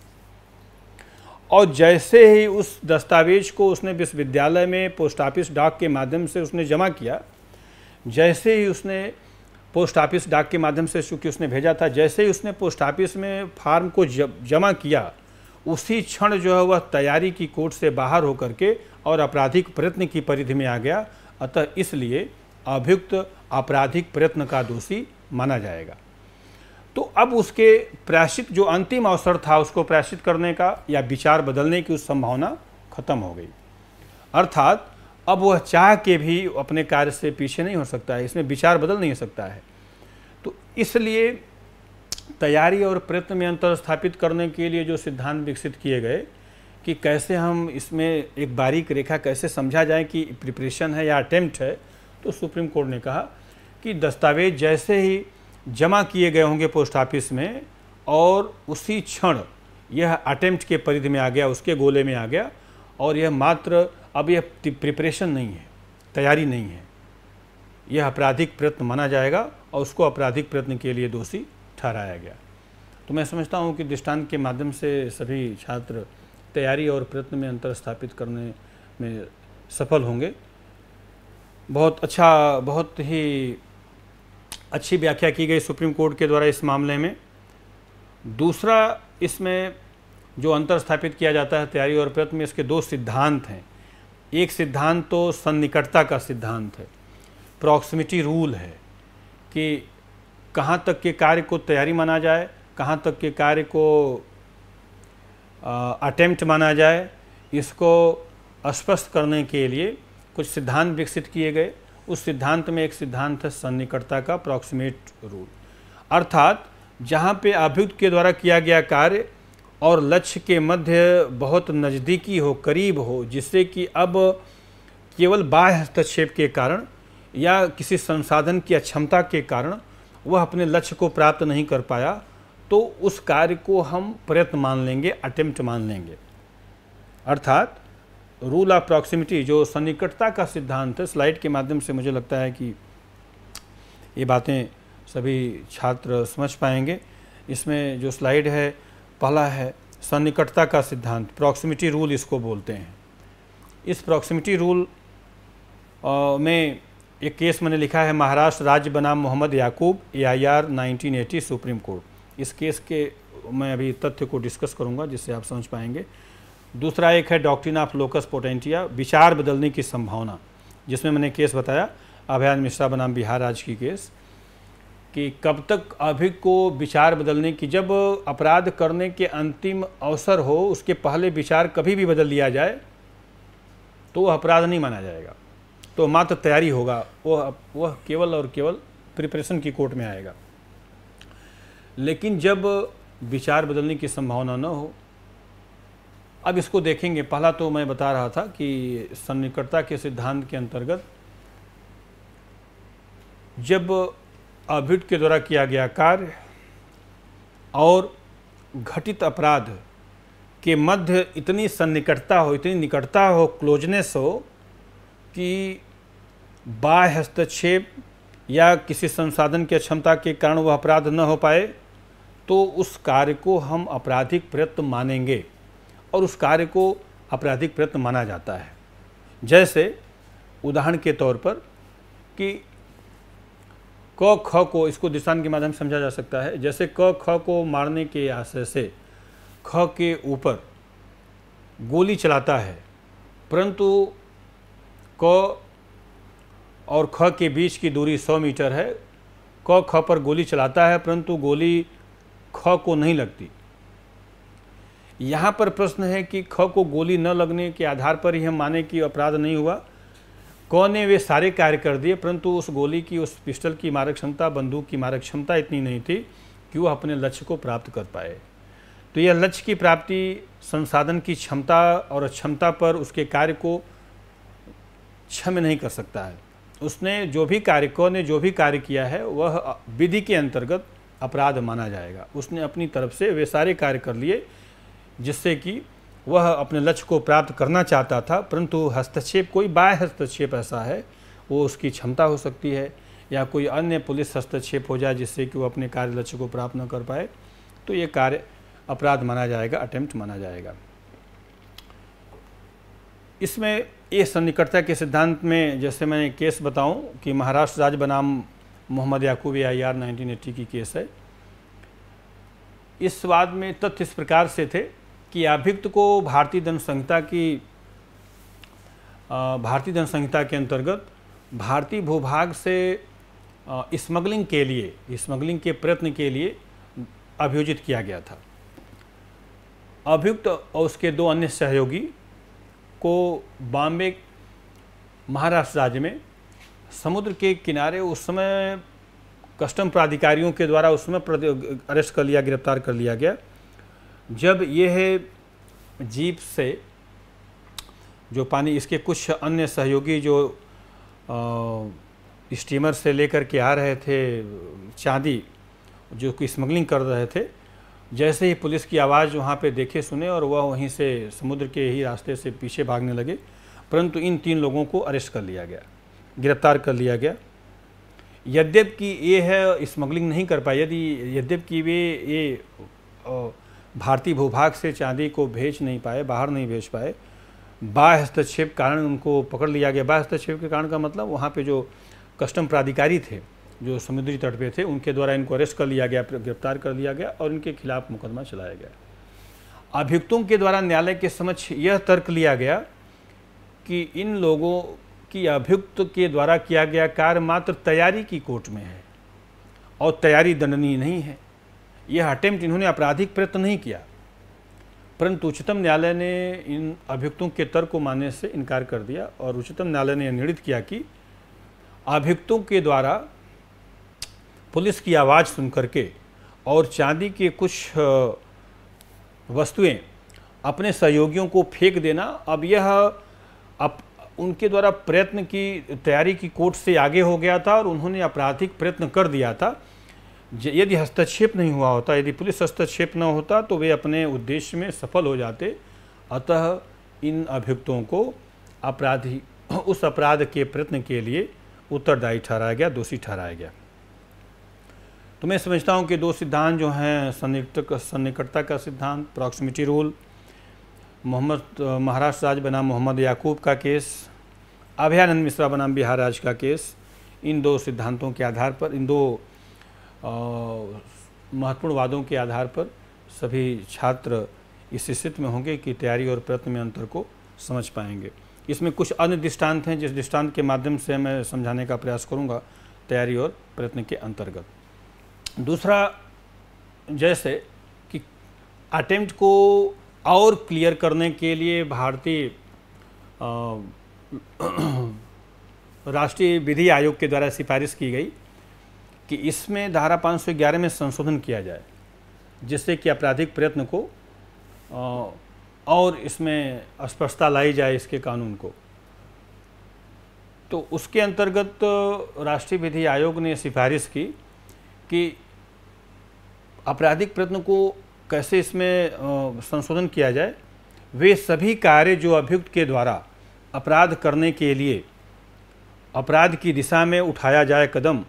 और जैसे ही उस दस्तावेज को उसने विश्वविद्यालय में पोस्ट ऑफिस डाक के माध्यम से उसने जमा किया जैसे ही उसने पोस्ट ऑफिस डाक के माध्यम से चूँकि उसने भेजा था जैसे ही उसने पोस्ट ऑफिस में फार्म को जमा किया उसी क्षण जो है वह तैयारी की कोर्ट से बाहर होकर के और आपराधिक प्रयत्न की परिधि में आ गया अतः इसलिए अभियुक्त आपराधिक प्रयत्न का दोषी माना जाएगा तो अब उसके प्रायश्चित जो अंतिम अवसर था उसको प्रायश्चित करने का या विचार बदलने की उस संभावना खत्म हो गई अर्थात अब वह चाह के भी अपने कार्य से पीछे नहीं हो सकता है इसमें विचार बदल नहीं हो सकता है तो इसलिए तैयारी और प्रयत्न में अंतर स्थापित करने के लिए जो सिद्धांत विकसित किए गए कि कैसे हम इसमें एक बारीक रेखा कैसे समझा जाए कि प्रिपरेशन है या अटैम्प्ट है तो सुप्रीम कोर्ट ने कहा कि दस्तावेज जैसे ही जमा किए गए होंगे पोस्ट ऑफिस में और उसी क्षण यह अटैम्प्ट के परिधि में आ गया उसके गोले में आ गया और यह मात्र अब यह प्रिपरेशन नहीं है तैयारी नहीं है यह आपराधिक प्रयत्न माना जाएगा और उसको आपराधिक प्रयत्न के लिए दोषी ठहराया गया तो मैं समझता हूँ कि दृष्टांत के माध्यम से सभी छात्र तैयारी और प्रयत्न में अंतर स्थापित करने में सफल होंगे बहुत अच्छा बहुत ही अच्छी व्याख्या की गई सुप्रीम कोर्ट के द्वारा इस मामले में दूसरा इसमें जो अंतर स्थापित किया जाता है तैयारी और प्रयत्न में इसके दो सिद्धांत हैं एक सिद्धांत तो सन्निकटता का सिद्धांत है प्रॉक्सिमिटी रूल है कि कहाँ तक के कार्य को तैयारी माना जाए कहाँ तक के कार्य को अटेम्प्ट माना जाए इसको स्पष्ट करने के लिए कुछ सिद्धांत विकसित किए गए उस सिद्धांत में एक सिद्धांत है सन्निकटता का प्रॉक्सीमेट रूल अर्थात जहाँ पे अभियुक्त के द्वारा किया गया कार्य और लक्ष्य के मध्य बहुत नज़दीकी हो करीब हो जिससे कि अब केवल बाह्य हस्तक्षेप के कारण या किसी संसाधन की अक्षमता के कारण वह अपने लक्ष्य को प्राप्त नहीं कर पाया तो उस कार्य को हम प्रयत्न मान लेंगे अटेम्प्ट मान लेंगे अर्थात रूल ऑफ प्रॉक्सिमिटी जो सन्निकटता का सिद्धांत है स्लाइड के माध्यम से मुझे लगता है कि ये बातें सभी छात्र समझ पाएंगे इसमें जो स्लाइड है पहला है सन्निकटता का सिद्धांत प्रॉक्सिमिटी रूल इसको बोलते हैं इस प्रॉक्सिमिटी रूल में एक केस मैंने लिखा है महाराष्ट्र राज्य बनाम Mohammad Yakub AIR 1980 supreme court इस केस के मैं अभी तथ्य को डिस्कस करूंगा जिससे आप समझ पाएंगे दूसरा एक है डॉक्ट्रिन ऑफ लोकस पोटेंटिया विचार बदलने की संभावना जिसमें मैंने केस बताया अभियान मिश्रा बनाम बिहार राज्य की केस कि कब तक अभी को विचार बदलने की जब अपराध करने के अंतिम अवसर हो उसके पहले विचार कभी भी बदल लिया जाए तो वह अपराध नहीं माना जाएगा तो मात्र तैयारी होगा वह वह केवल और केवल प्रिपरेशन की कोर्ट में आएगा लेकिन जब विचार बदलने की संभावना न हो अब इसको देखेंगे पहला तो मैं बता रहा था कि सन्निकटता के सिद्धांत के अंतर्गत जब अभियुक्त के द्वारा किया गया कार्य और घटित अपराध के मध्य इतनी सन्निकटता हो इतनी निकटता हो क्लोजनेस हो कि बाह्य हस्तक्षेप या किसी संसाधन की क्षमता के कारण वह अपराध न हो पाए तो उस कार्य को हम आपराधिक प्रयत्न मानेंगे और उस कार्य को आपराधिक प्रयत्न माना जाता है जैसे उदाहरण के तौर पर कि क ख को इसको दिशान के माध्यम समझा जा सकता है जैसे क ख को मारने के आशय से ख के ऊपर गोली चलाता है परंतु क और ख के बीच की दूरी 100 मीटर है क ख पर गोली चलाता है परंतु गोली ख को नहीं लगती यहाँ पर प्रश्न है कि ख को गोली न लगने के आधार पर ही हम माने कि अपराध नहीं हुआ कौन ने वे सारे कार्य कर दिए परंतु उस गोली की उस पिस्टल की मारक क्षमता बंदूक की मारक क्षमता इतनी नहीं थी कि वह अपने लक्ष्य को प्राप्त कर पाए तो यह लक्ष्य की प्राप्ति संसाधन की क्षमता और क्षमता पर उसके कार्य को क्षम नहीं कर सकता है उसने जो भी कार्य कौन ने जो भी कार्य किया है वह विधि के अंतर्गत अपराध माना जाएगा उसने अपनी तरफ से वे सारे कार्य कर लिए जिससे कि वह अपने लक्ष्य को प्राप्त करना चाहता था परंतु हस्तक्षेप कोई बाह्य हस्तक्षेप ऐसा है वो उसकी क्षमता हो सकती है या कोई अन्य पुलिस हस्तक्षेप हो जाए जिससे कि वो अपने कार्य लक्ष्य को प्राप्त न कर पाए तो ये कार्य अपराध माना जाएगा अटेम्प्ट माना जाएगा इसमें ये सन्निकटता के सिद्धांत में जैसे मैंने केस बताऊं कि महाराष्ट्र राज्य बनाम Mohammad Yakub I R nineteen की केस है इस वाद में तथ्य इस प्रकार से थे कि अभियुक्त को भारतीय दंड संहिता की भारतीय दंड संहिता के अंतर्गत भारतीय भूभाग से स्मगलिंग के लिए स्मगलिंग के प्रयत्न के लिए अभियोजित किया गया था अभियुक्त और उसके दो अन्य सहयोगी को बॉम्बे महाराष्ट्र राज्य में समुद्र के किनारे उस समय कस्टम प्राधिकारियों के द्वारा उस समय अरेस्ट कर लिया गिरफ्तार कर लिया गया जब यह जीप से जो पानी इसके कुछ अन्य सहयोगी जो स्टीमर से लेकर के आ रहे थे चांदी जो कि स्मगलिंग कर रहे थे जैसे ही पुलिस की आवाज़ वहाँ पे देखे सुने और वह वहीं से समुद्र के ही रास्ते से पीछे भागने लगे परंतु इन तीन लोगों को अरेस्ट कर लिया गया गिरफ्तार कर लिया गया यद्यप कि ये है स्मगलिंग नहीं कर पाए यदि यद्यप कि वे ये भारतीय भूभाग से चांदी को भेज नहीं पाए बाहर नहीं भेज पाए बाह हस्तक्षेप कारण उनको पकड़ लिया गया बाह हस्तक्षेप के कारण का मतलब वहाँ पे जो कस्टम प्राधिकारी थे जो समुद्री तट पे थे उनके द्वारा इनको अरेस्ट कर लिया गया गिरफ्तार कर लिया गया और इनके खिलाफ मुकदमा चलाया गया अभियुक्तों के द्वारा न्यायालय के समक्ष यह तर्क लिया गया कि इन लोगों की अभियुक्त के द्वारा किया गया कार्य मात्र तैयारी की कोर्ट में है और तैयारी दंडनीय नहीं है यह अटेम्प्ट इन्होंने आपराधिक प्रयत्न नहीं किया परंतु उच्चतम न्यायालय ने इन अभियुक्तों के तर्क को मानने से इनकार कर दिया और उच्चतम न्यायालय ने निर्णित किया कि अभियुक्तों के द्वारा पुलिस की आवाज़ सुन करके और चांदी के कुछ वस्तुएं अपने सहयोगियों को फेंक देना अब यह अप, उनके द्वारा प्रयत्न की तैयारी की कोर्ट से आगे हो गया था और उन्होंने आपराधिक प्रयत्न कर दिया था यदि हस्तक्षेप नहीं हुआ होता यदि पुलिस हस्तक्षेप न होता तो वे अपने उद्देश्य में सफल हो जाते अतः इन अभियुक्तों को अपराधी <coughs> उस अपराध के प्रयत्न के लिए उत्तरदायी ठहराया गया दोषी ठहराया गया तो मैं समझता हूँ कि दो सिद्धांत जो हैं संयुक्त सन्निकटता का सिद्धांत प्रॉक्सिमिटी रूल मोहम्मद महाराष्ट्र राज्य बनाम मोहम्मद याकूब का केस अभयानंद मिश्रा बनाम बिहार राज्य का केस इन दो सिद्धांतों के आधार पर इन दो महत्वपूर्ण वादों के आधार पर सभी छात्र इस स्थिति में होंगे कि तैयारी और प्रयत्न में अंतर को समझ पाएंगे इसमें कुछ अन्य दृष्टांत हैं जिस दृष्टांत के माध्यम से मैं समझाने का प्रयास करूंगा तैयारी और प्रयत्न के अंतर्गत दूसरा जैसे कि अटेम्प्ट को और क्लियर करने के लिए भारतीय <clears throat> राष्ट्रीय विधि आयोग के द्वारा सिफारिश की गई कि इसमें धारा 511 में संशोधन किया जाए जिससे कि आपराधिक प्रयत्न को और इसमें स्पष्टता लाई जाए इसके कानून को तो उसके अंतर्गत राष्ट्रीय विधि आयोग ने सिफारिश की कि आपराधिक प्रयत्न को कैसे इसमें संशोधन किया जाए वे सभी कार्य जो अभियुक्त के द्वारा अपराध करने के लिए अपराध की दिशा में उठाया जाए कदम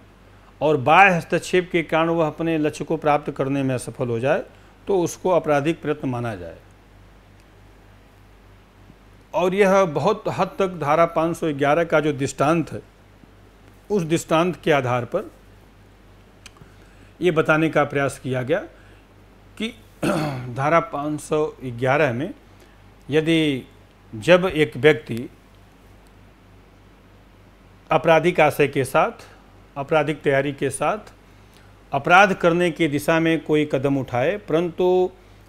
और बाह्य हस्तक्षेप के कारण वह अपने लक्ष्य को प्राप्त करने में असफल हो जाए तो उसको आपराधिक प्रयत्न माना जाए और यह बहुत हद तक धारा 511 का जो दृष्टांत है उस दृष्टांत के आधार पर ये बताने का प्रयास किया गया कि <clears throat> धारा 511 में यदि जब एक व्यक्ति आपराधिक आशय के साथ आपराधिक तैयारी के साथ अपराध करने की दिशा में कोई कदम उठाए परंतु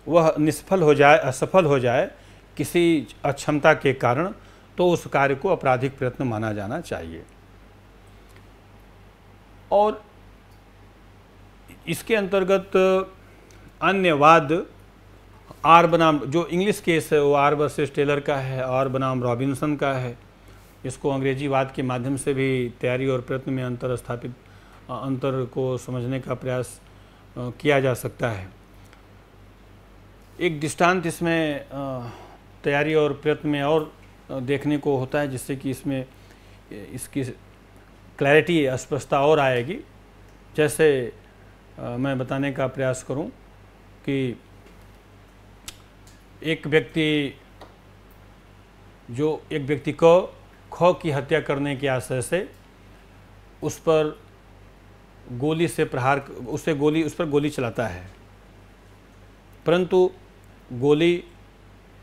वह निष्फल हो जाए असफल हो जाए किसी अक्षमता के कारण तो उस कार्य को आपराधिक प्रयत्न माना जाना चाहिए और इसके अंतर्गत अन्य वाद आर बनाम जो इंग्लिश केस है वो आर वर्सेस टेलर का है आर बनाम रॉबिन्सन का है इसको अंग्रेजीवाद के माध्यम से भी तैयारी और प्रयत्न में अंतर स्थापित अंतर को समझने का प्रयास किया जा सकता है एक दृष्टांत इसमें तैयारी और प्रयत्न में और देखने को होता है जिससे कि इसमें इसकी क्लैरिटी स्पष्टता और आएगी जैसे मैं बताने का प्रयास करूं कि एक व्यक्ति जो एक व्यक्ति को खो की हत्या करने के आशय से उस पर गोली से प्रहार उससे गोली उस पर गोली चलाता है परंतु गोली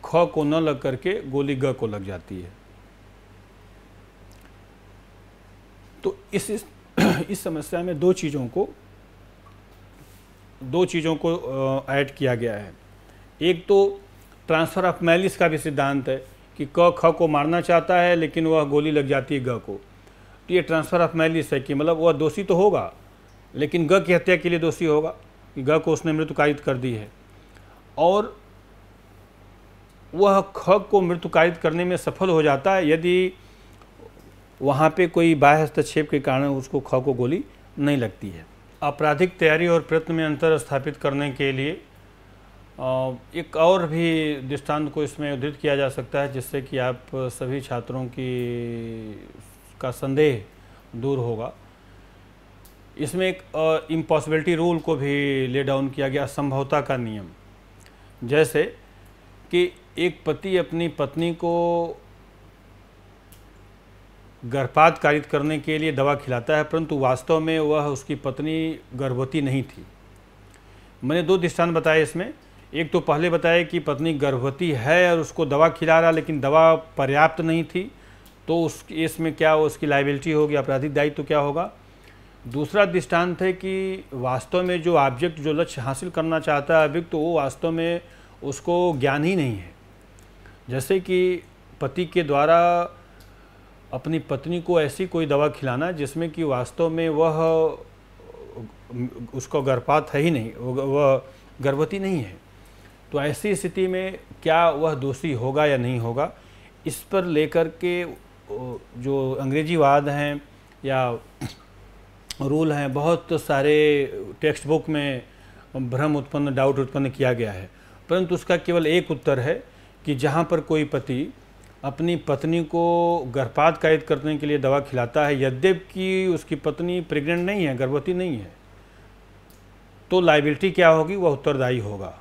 ख को न लग करके गोली ग को लग जाती है तो इस, इस <clears throat> समस्या में दो चीज़ों को दो चीज़ों को ऐड किया गया है एक तो ट्रांसफ़र ऑफ मैलिस का भी सिद्धांत है कि क ख को मारना चाहता है लेकिन वह गोली लग जाती है ग को तो ये ट्रांसफ़र ऑफ मैलिस है कि मतलब वह दोषी तो होगा लेकिन ग की हत्या के लिए दोषी होगा कि ग को उसने मृत्युकायित कर दी है और वह ख को मृत्युकायित करने में सफल हो जाता है यदि वहाँ पे कोई बाह्य हस्तक्षेप के कारण उसको ख को गोली नहीं लगती है आपराधिक तैयारी और प्रयत्न में अंतर स्थापित करने के लिए एक और भी दृष्टांत को इसमें उद्धृत किया जा सकता है जिससे कि आप सभी छात्रों की का संदेह दूर होगा इसमें एक इम्पॉसिबिलिटी रूल को भी ले डाउन किया गया असंभवता का नियम जैसे कि एक पति अपनी पत्नी को गर्भपात कारित करने के लिए दवा खिलाता है परंतु वास्तव में वह उसकी पत्नी गर्भवती नहीं थी मैंने दो दृष्टांत बताए इसमें एक तो पहले बताया कि पत्नी गर्भवती है और उसको दवा खिला रहा लेकिन दवा पर्याप्त नहीं थी तो उस केस में क्या उसकी लाइबिलिटी होगी आपराधिक दायित्व तो क्या होगा दूसरा दृष्टांत है कि वास्तव में जो ऑब्जेक्ट जो लक्ष्य हासिल करना चाहता है अभियुक्त तो वो वास्तव में उसको ज्ञान ही नहीं है जैसे कि पति के द्वारा अपनी पत्नी को ऐसी कोई दवा खिलाना जिसमें कि वास्तव में वह उसका गर्भपात है ही नहीं वह गर्भवती नहीं है तो ऐसी स्थिति में क्या वह दोषी होगा या नहीं होगा इस पर लेकर के जो अंग्रेजीवाद हैं या रूल हैं बहुत सारे टेक्स्ट बुक में भ्रम उत्पन्न डाउट उत्पन्न किया गया है परंतु उसका केवल एक उत्तर है कि जहाँ पर कोई पति अपनी पत्नी को गर्भपात कायद करने के लिए दवा खिलाता है यद्यप कि उसकी पत्नी प्रेग्नेंट नहीं है गर्भवती नहीं है तो लाइबिलिटी क्या होगी वह उत्तरदायी होगा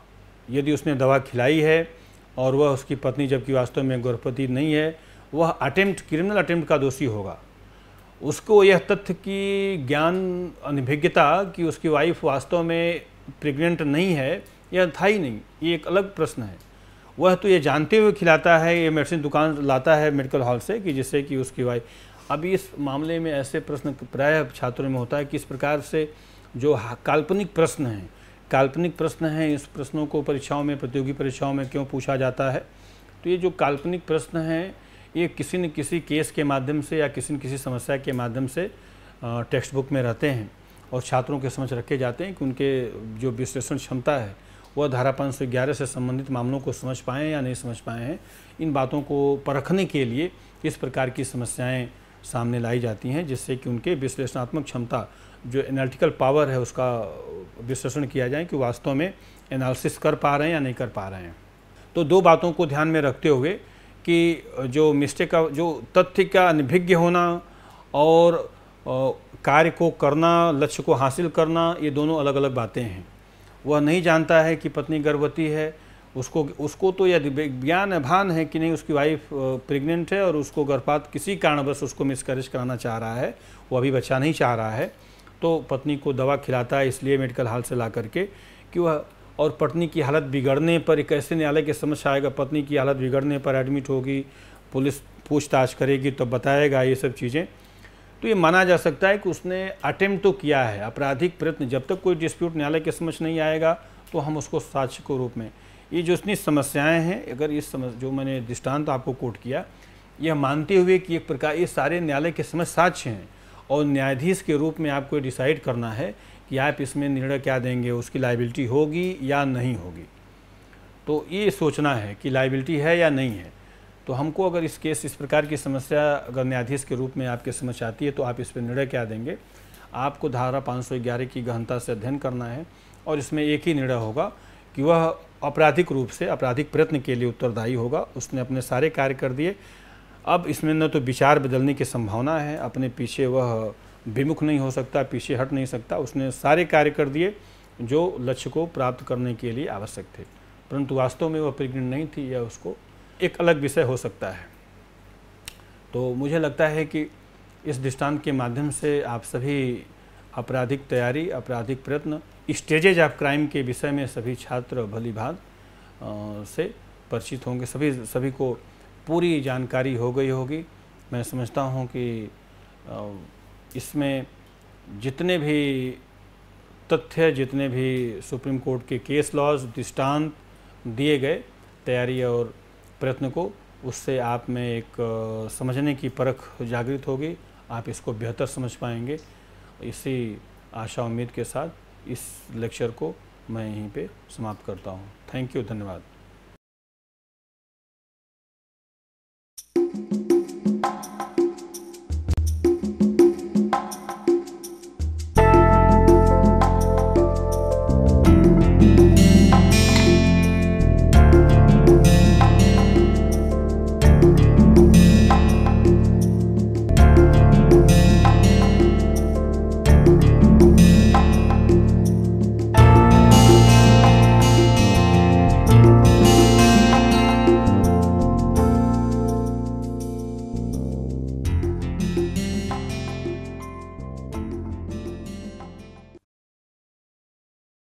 यदि उसने दवा खिलाई है और वह उसकी पत्नी जबकि वास्तव में गर्भवती नहीं है वह अटेम्प्ट क्रिमिनल अटेम्प्ट का दोषी होगा उसको यह तथ्य की ज्ञान अनभिज्ञता कि उसकी वाइफ वास्तव में प्रेग्नेंट नहीं है यह था ही नहीं ये एक अलग प्रश्न है वह तो ये जानते हुए खिलाता है ये मेडिसिन दुकान लाता है मेडिकल हॉल से कि जिससे कि उसकी वाइफ अब इस मामले में ऐसे प्रश्न प्रायः छात्रों में होता है कि इस प्रकार से जो काल्पनिक प्रश्न हैं काल्पनिक प्रश्न हैं इस प्रश्नों को परीक्षाओं में प्रतियोगी परीक्षाओं में क्यों पूछा जाता है तो ये जो काल्पनिक प्रश्न हैं ये किसी न किसी केस के माध्यम से या किसी न किसी समस्या के माध्यम से टेक्स्ट बुक में रहते हैं और छात्रों के समझ रखे जाते हैं कि उनके जो विश्लेषण क्षमता है वह धारा पाँच सौ ग्यारह से संबंधित मामलों को समझ पाएँ या नहीं समझ पाए हैं इन बातों को परखने के लिए इस प्रकार की समस्याएँ सामने लाई जाती हैं जिससे कि उनके विश्लेषणात्मक क्षमता जो एनालिटिकल पावर है उसका विश्लेषण किया जाए कि वास्तव में एनालिसिस कर पा रहे हैं या नहीं कर पा रहे हैं तो दो बातों को ध्यान में रखते हुए कि जो मिस्टेक का जो तथ्य का अनभिज्ञ होना और कार्य को करना लक्ष्य को हासिल करना ये दोनों अलग अलग बातें हैं वह नहीं जानता है कि पत्नी गर्भवती है उसको उसको तो यह ज्ञान भान है कि नहीं उसकी वाइफ प्रेग्नेंट है और उसको गर्भपात किसी कारणवश उसको मिसकरेज कराना चाह रहा है वो अभी बच्चा नहीं चाह रहा है तो पत्नी को दवा खिलाता है इसलिए मेडिकल हाल से ला करके कि वह और पत्नी की हालत बिगड़ने पर एक ऐसे न्यायालय के समझ आएगा पत्नी की हालत बिगड़ने पर एडमिट होगी पुलिस पूछताछ करेगी तो बताएगा ये सब चीज़ें तो ये माना जा सकता है कि उसने अटेम्प्ट तो किया है आपराधिक प्रयत्न जब तक कोई डिस्प्यूट न्यायालय के समझ नहीं आएगा तो हम उसको साक्ष्य के रूप में ये जो इतनी समस्याएं हैं अगर इस समस्... जो मैंने दृष्टांत आपको कोट किया यह मानते हुए कि एक प्रकार ये सारे न्यायालय के समझ साक्ष्य हैं और न्यायाधीश के रूप में आपको डिसाइड करना है कि आप इसमें निर्णय क्या देंगे उसकी लाइबिलिटी होगी या नहीं होगी तो ये सोचना है कि लाइबिलिटी है या नहीं है तो हमको अगर इस केस इस प्रकार की समस्या अगर न्यायाधीश के रूप में आपके समझ आती है तो आप इस पर निर्णय क्या देंगे आपको धारा 511 की गहनता से अध्ययन करना है और इसमें एक ही निर्णय होगा कि वह आपराधिक रूप से आपराधिक प्रयत्न के लिए उत्तरदायी होगा उसने अपने सारे कार्य कर दिए अब इसमें न तो विचार बदलने की संभावना है अपने पीछे वह विमुख नहीं हो सकता पीछे हट नहीं सकता उसने सारे कार्य कर दिए जो लक्ष्य को प्राप्त करने के लिए आवश्यक थे परंतु वास्तव में वह प्रेग्नेंट नहीं थी या उसको एक अलग विषय हो सकता है तो मुझे लगता है कि इस दृष्टांत के माध्यम से आप सभी आपराधिक तैयारी आपराधिक प्रयत्न स्टेजेज ऑफ क्राइम के विषय में सभी छात्र भली भाग से परिचित होंगे सभी सभी को पूरी जानकारी हो गई होगी मैं समझता हूँ कि इसमें जितने भी तथ्य जितने भी सुप्रीम कोर्ट के केस लॉज दृष्टांत दिए गए तैयारी और प्रयत्न को उससे आप में एक समझने की परख जागृत होगी आप इसको बेहतर समझ पाएंगे इसी आशा उम्मीद के साथ इस लेक्चर को मैं यहीं पे समाप्त करता हूँ थैंक यू धन्यवाद